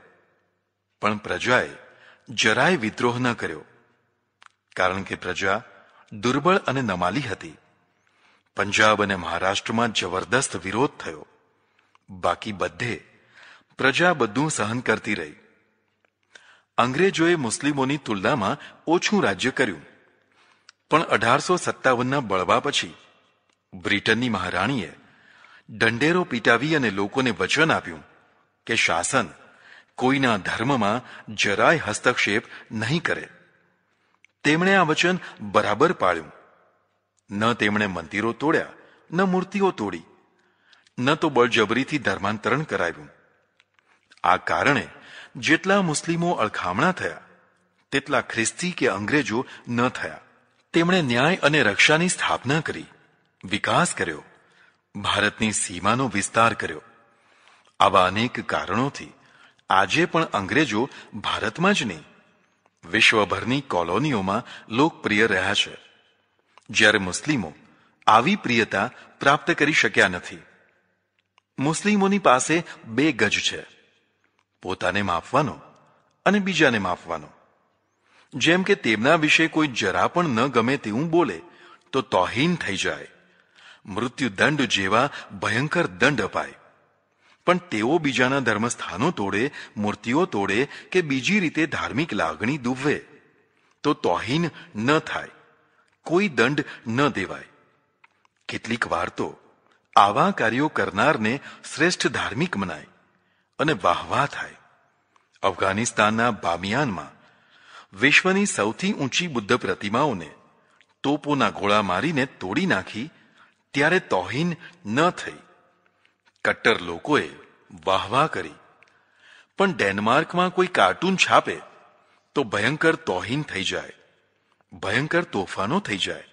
પણ પ્રજાએ જરાય વિદ્રોહ ન કર્યો કારણ કે પ્રજા દુર્બળ અને નમાલી હતી પંજાબ અને મહારાષ્ટ્રમાં જબરદસ્ત વિરોધ થયો બાકી બધે પ્રજા બધું સહન કરતી રહી અંગ્રેજોએ મુસ્લિમોની તુલનામાં ઓછું રાજ્ય કર્યું પણ અઢારસો સત્તાવનના બળવા પછી બ્રિટનની મહારાણીએ દંડેરો પીટાવી અને લોકોને વચન આપ્યું કે શાસન કોઈના ધર્મમાં જરાય હસ્તક્ષેપ નહીં કરે તેમણે આ વચન બરાબર પાળ્યું ન તેમણે મંદિરો તોડ્યા ન મૂર્તિઓ તોડી ન તો બળજબરીથી ધર્માંતરણ કરાવ્યું આ કારણે જેટલા મુસ્લિમો અળખામણા થયા તેટલા ખ્રિસ્તી કે અંગ્રેજો ન થયા તેમણે ન્યાય અને રક્ષાની સ્થાપના કરી વિકાસ કર્યો ભારતની સીમાનો વિસ્તાર કર્યો આવા અનેક કારણોથી આજે પણ અંગ્રેજો ભારતમાં જ નહીં વિશ્વભરની કોલોનીઓમાં લોકપ્રિય રહ્યા છે જ્યારે મુસ્લિમો આવી પ્રિયતા પ્રાપ્ત કરી શક્યા નથી મુસ્લિમોની પાસે બે ગજ છે પોતાને માપવાનો અને બીજાને માપવાનો જેમ કે તેમના વિશે કોઈ જરા પણ ન ગમે તેવું બોલે તો તોહીન થઈ જાય મૃત્યુદંડ જેવા ભયંકર દંડ અપાય પણ તેઓ બીજાના ધર્મસ્થાનો તોડે મૂર્તિઓ તોડે કે બીજી રીતે ધાર્મિક લાગણી દુવવે તો તોહીન ન થાય કોઈ દંડ ન દેવાય કેટલીક વાર તો આવા કાર્યો કરનારને શ્રેષ્ઠ ધાર્મિક મનાય અને વાહવાહ થાય અફઘાનિસ્તાનના બામિયાનમાં વિશ્વની સૌથી ઊંચી બુદ્ધ પ્રતિમાઓને તોપોના ગોળા મારીને તોડી નાખી ત્યારે તોહિન ન થઈ કટ્ટર લોકોએ વાહવાહ કરી પણ ડેનમાર્કમાં કોઈ કાર્ટૂન છાપે તો ભયંકર તોહીન થઈ જાય ભયંકર તોફાનો થઈ જાય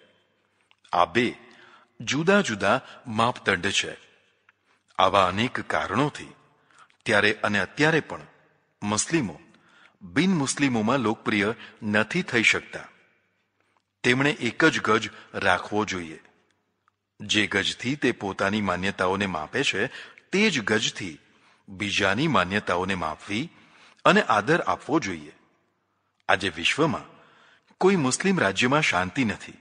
આ બે જુદા જુદા માપદંડ છે આવા અનેક કારણોથી ત્યારે અને અત્યારે પણ મુસ્લિમો બિન મુસ્લિમોમાં લોકપ્રિય નથી થઈ શકતા તેમણે એક જ ગજ રાખવો જોઈએ જે ગજથી તે પોતાની માન્યતાઓને માપે છે તે જ ગજથી બીજાની માન્યતાઓને માપવી અને આદર આપવો જોઈએ આજે વિશ્વમાં કોઈ મુસ્લિમ રાજ્યમાં શાંતિ નથી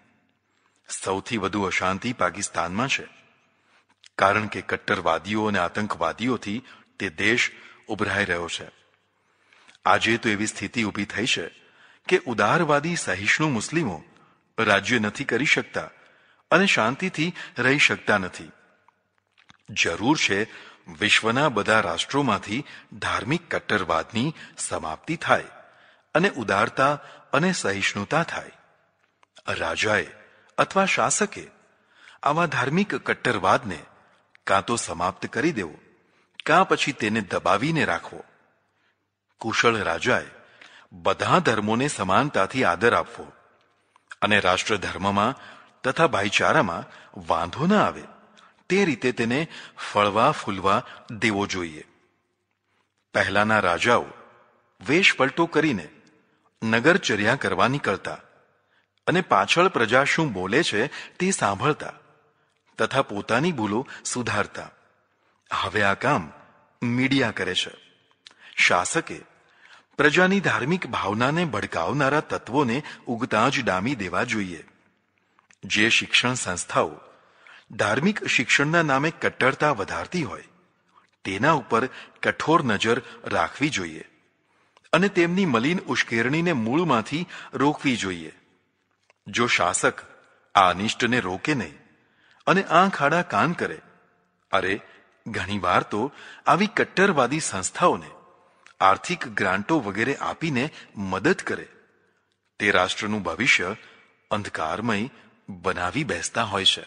સૌથી વધુ અશાંતિ પાકિસ્તાનમાં છે કારણ કે કટ્ટરવાદીઓ અને આતંકવાદીઓથી તે દેશ ઉભરાઈ રહ્યો છે આજે તો એવી સ્થિતિ ઊભી થઈ છે કે ઉદારવાદી સહિષ્ણુ મુસ્લિમો રાજ્ય નથી કરી શકતા અને શાંતિથી રહી શકતા નથી જરૂર છે વિશ્વના બધા રાષ્ટ્રોમાંથી ધાર્મિક કટ્ટરવાદની સમાપ્તિ થાય અને ઉદારતા અને સહિષ્ણુતા થાય રાજાએ અથવા શાસકે આવા ધાર્મિક કટ્ટરવાદને કાં તો સમાપ્ત કરી દેવો કાં પછી તેને દબાવીને રાખવો કુશળ રાજાએ બધા ધર્મોને સમાનતાથી આદર આપવો અને રાષ્ટ્રધર્મમાં તથા ભાઈચારામાં વાંધો ન આવે તે રીતે તેને ફળવા ફૂલવા દેવો જોઈએ પહેલાના રાજાઓ વેશપલટો કરીને નગરચર્યા કરવા નીકળતા અને પાછળ પ્રજા શું બોલે છે તે સાંભળતા તથા પોતાની ભૂલો સુધારતા હવે આ કામ મીડિયા કરે છે શાસકે પ્રજાની ધાર્મિક ભાવનાને ભડકાવનારા તત્વોને ઉગતા જ ડામી દેવા જોઈએ જે શિક્ષણ સંસ્થાઓ ધાર્મિક શિક્ષણના નામે કટ્ટરતા વધારતી હોય તેના ઉપર કઠોર નજર રાખવી જોઈએ અને તેમની મલિન ઉશ્કેરણીને મૂળમાંથી રોકવી જોઈએ જો શાસક આ અનિષ્ટને રોકે નહીં અને આંખ આડા કાન કરે અરે ઘણીવાર તો આવી કટ્ટરવાદી સંસ્થાઓને આર્થિક ગ્રાન્ટો વગેરે આપીને મદદ કરે તે રાષ્ટ્રનું ભવિષ્ય અંધકારમય બનાવી બેસતા હોય છે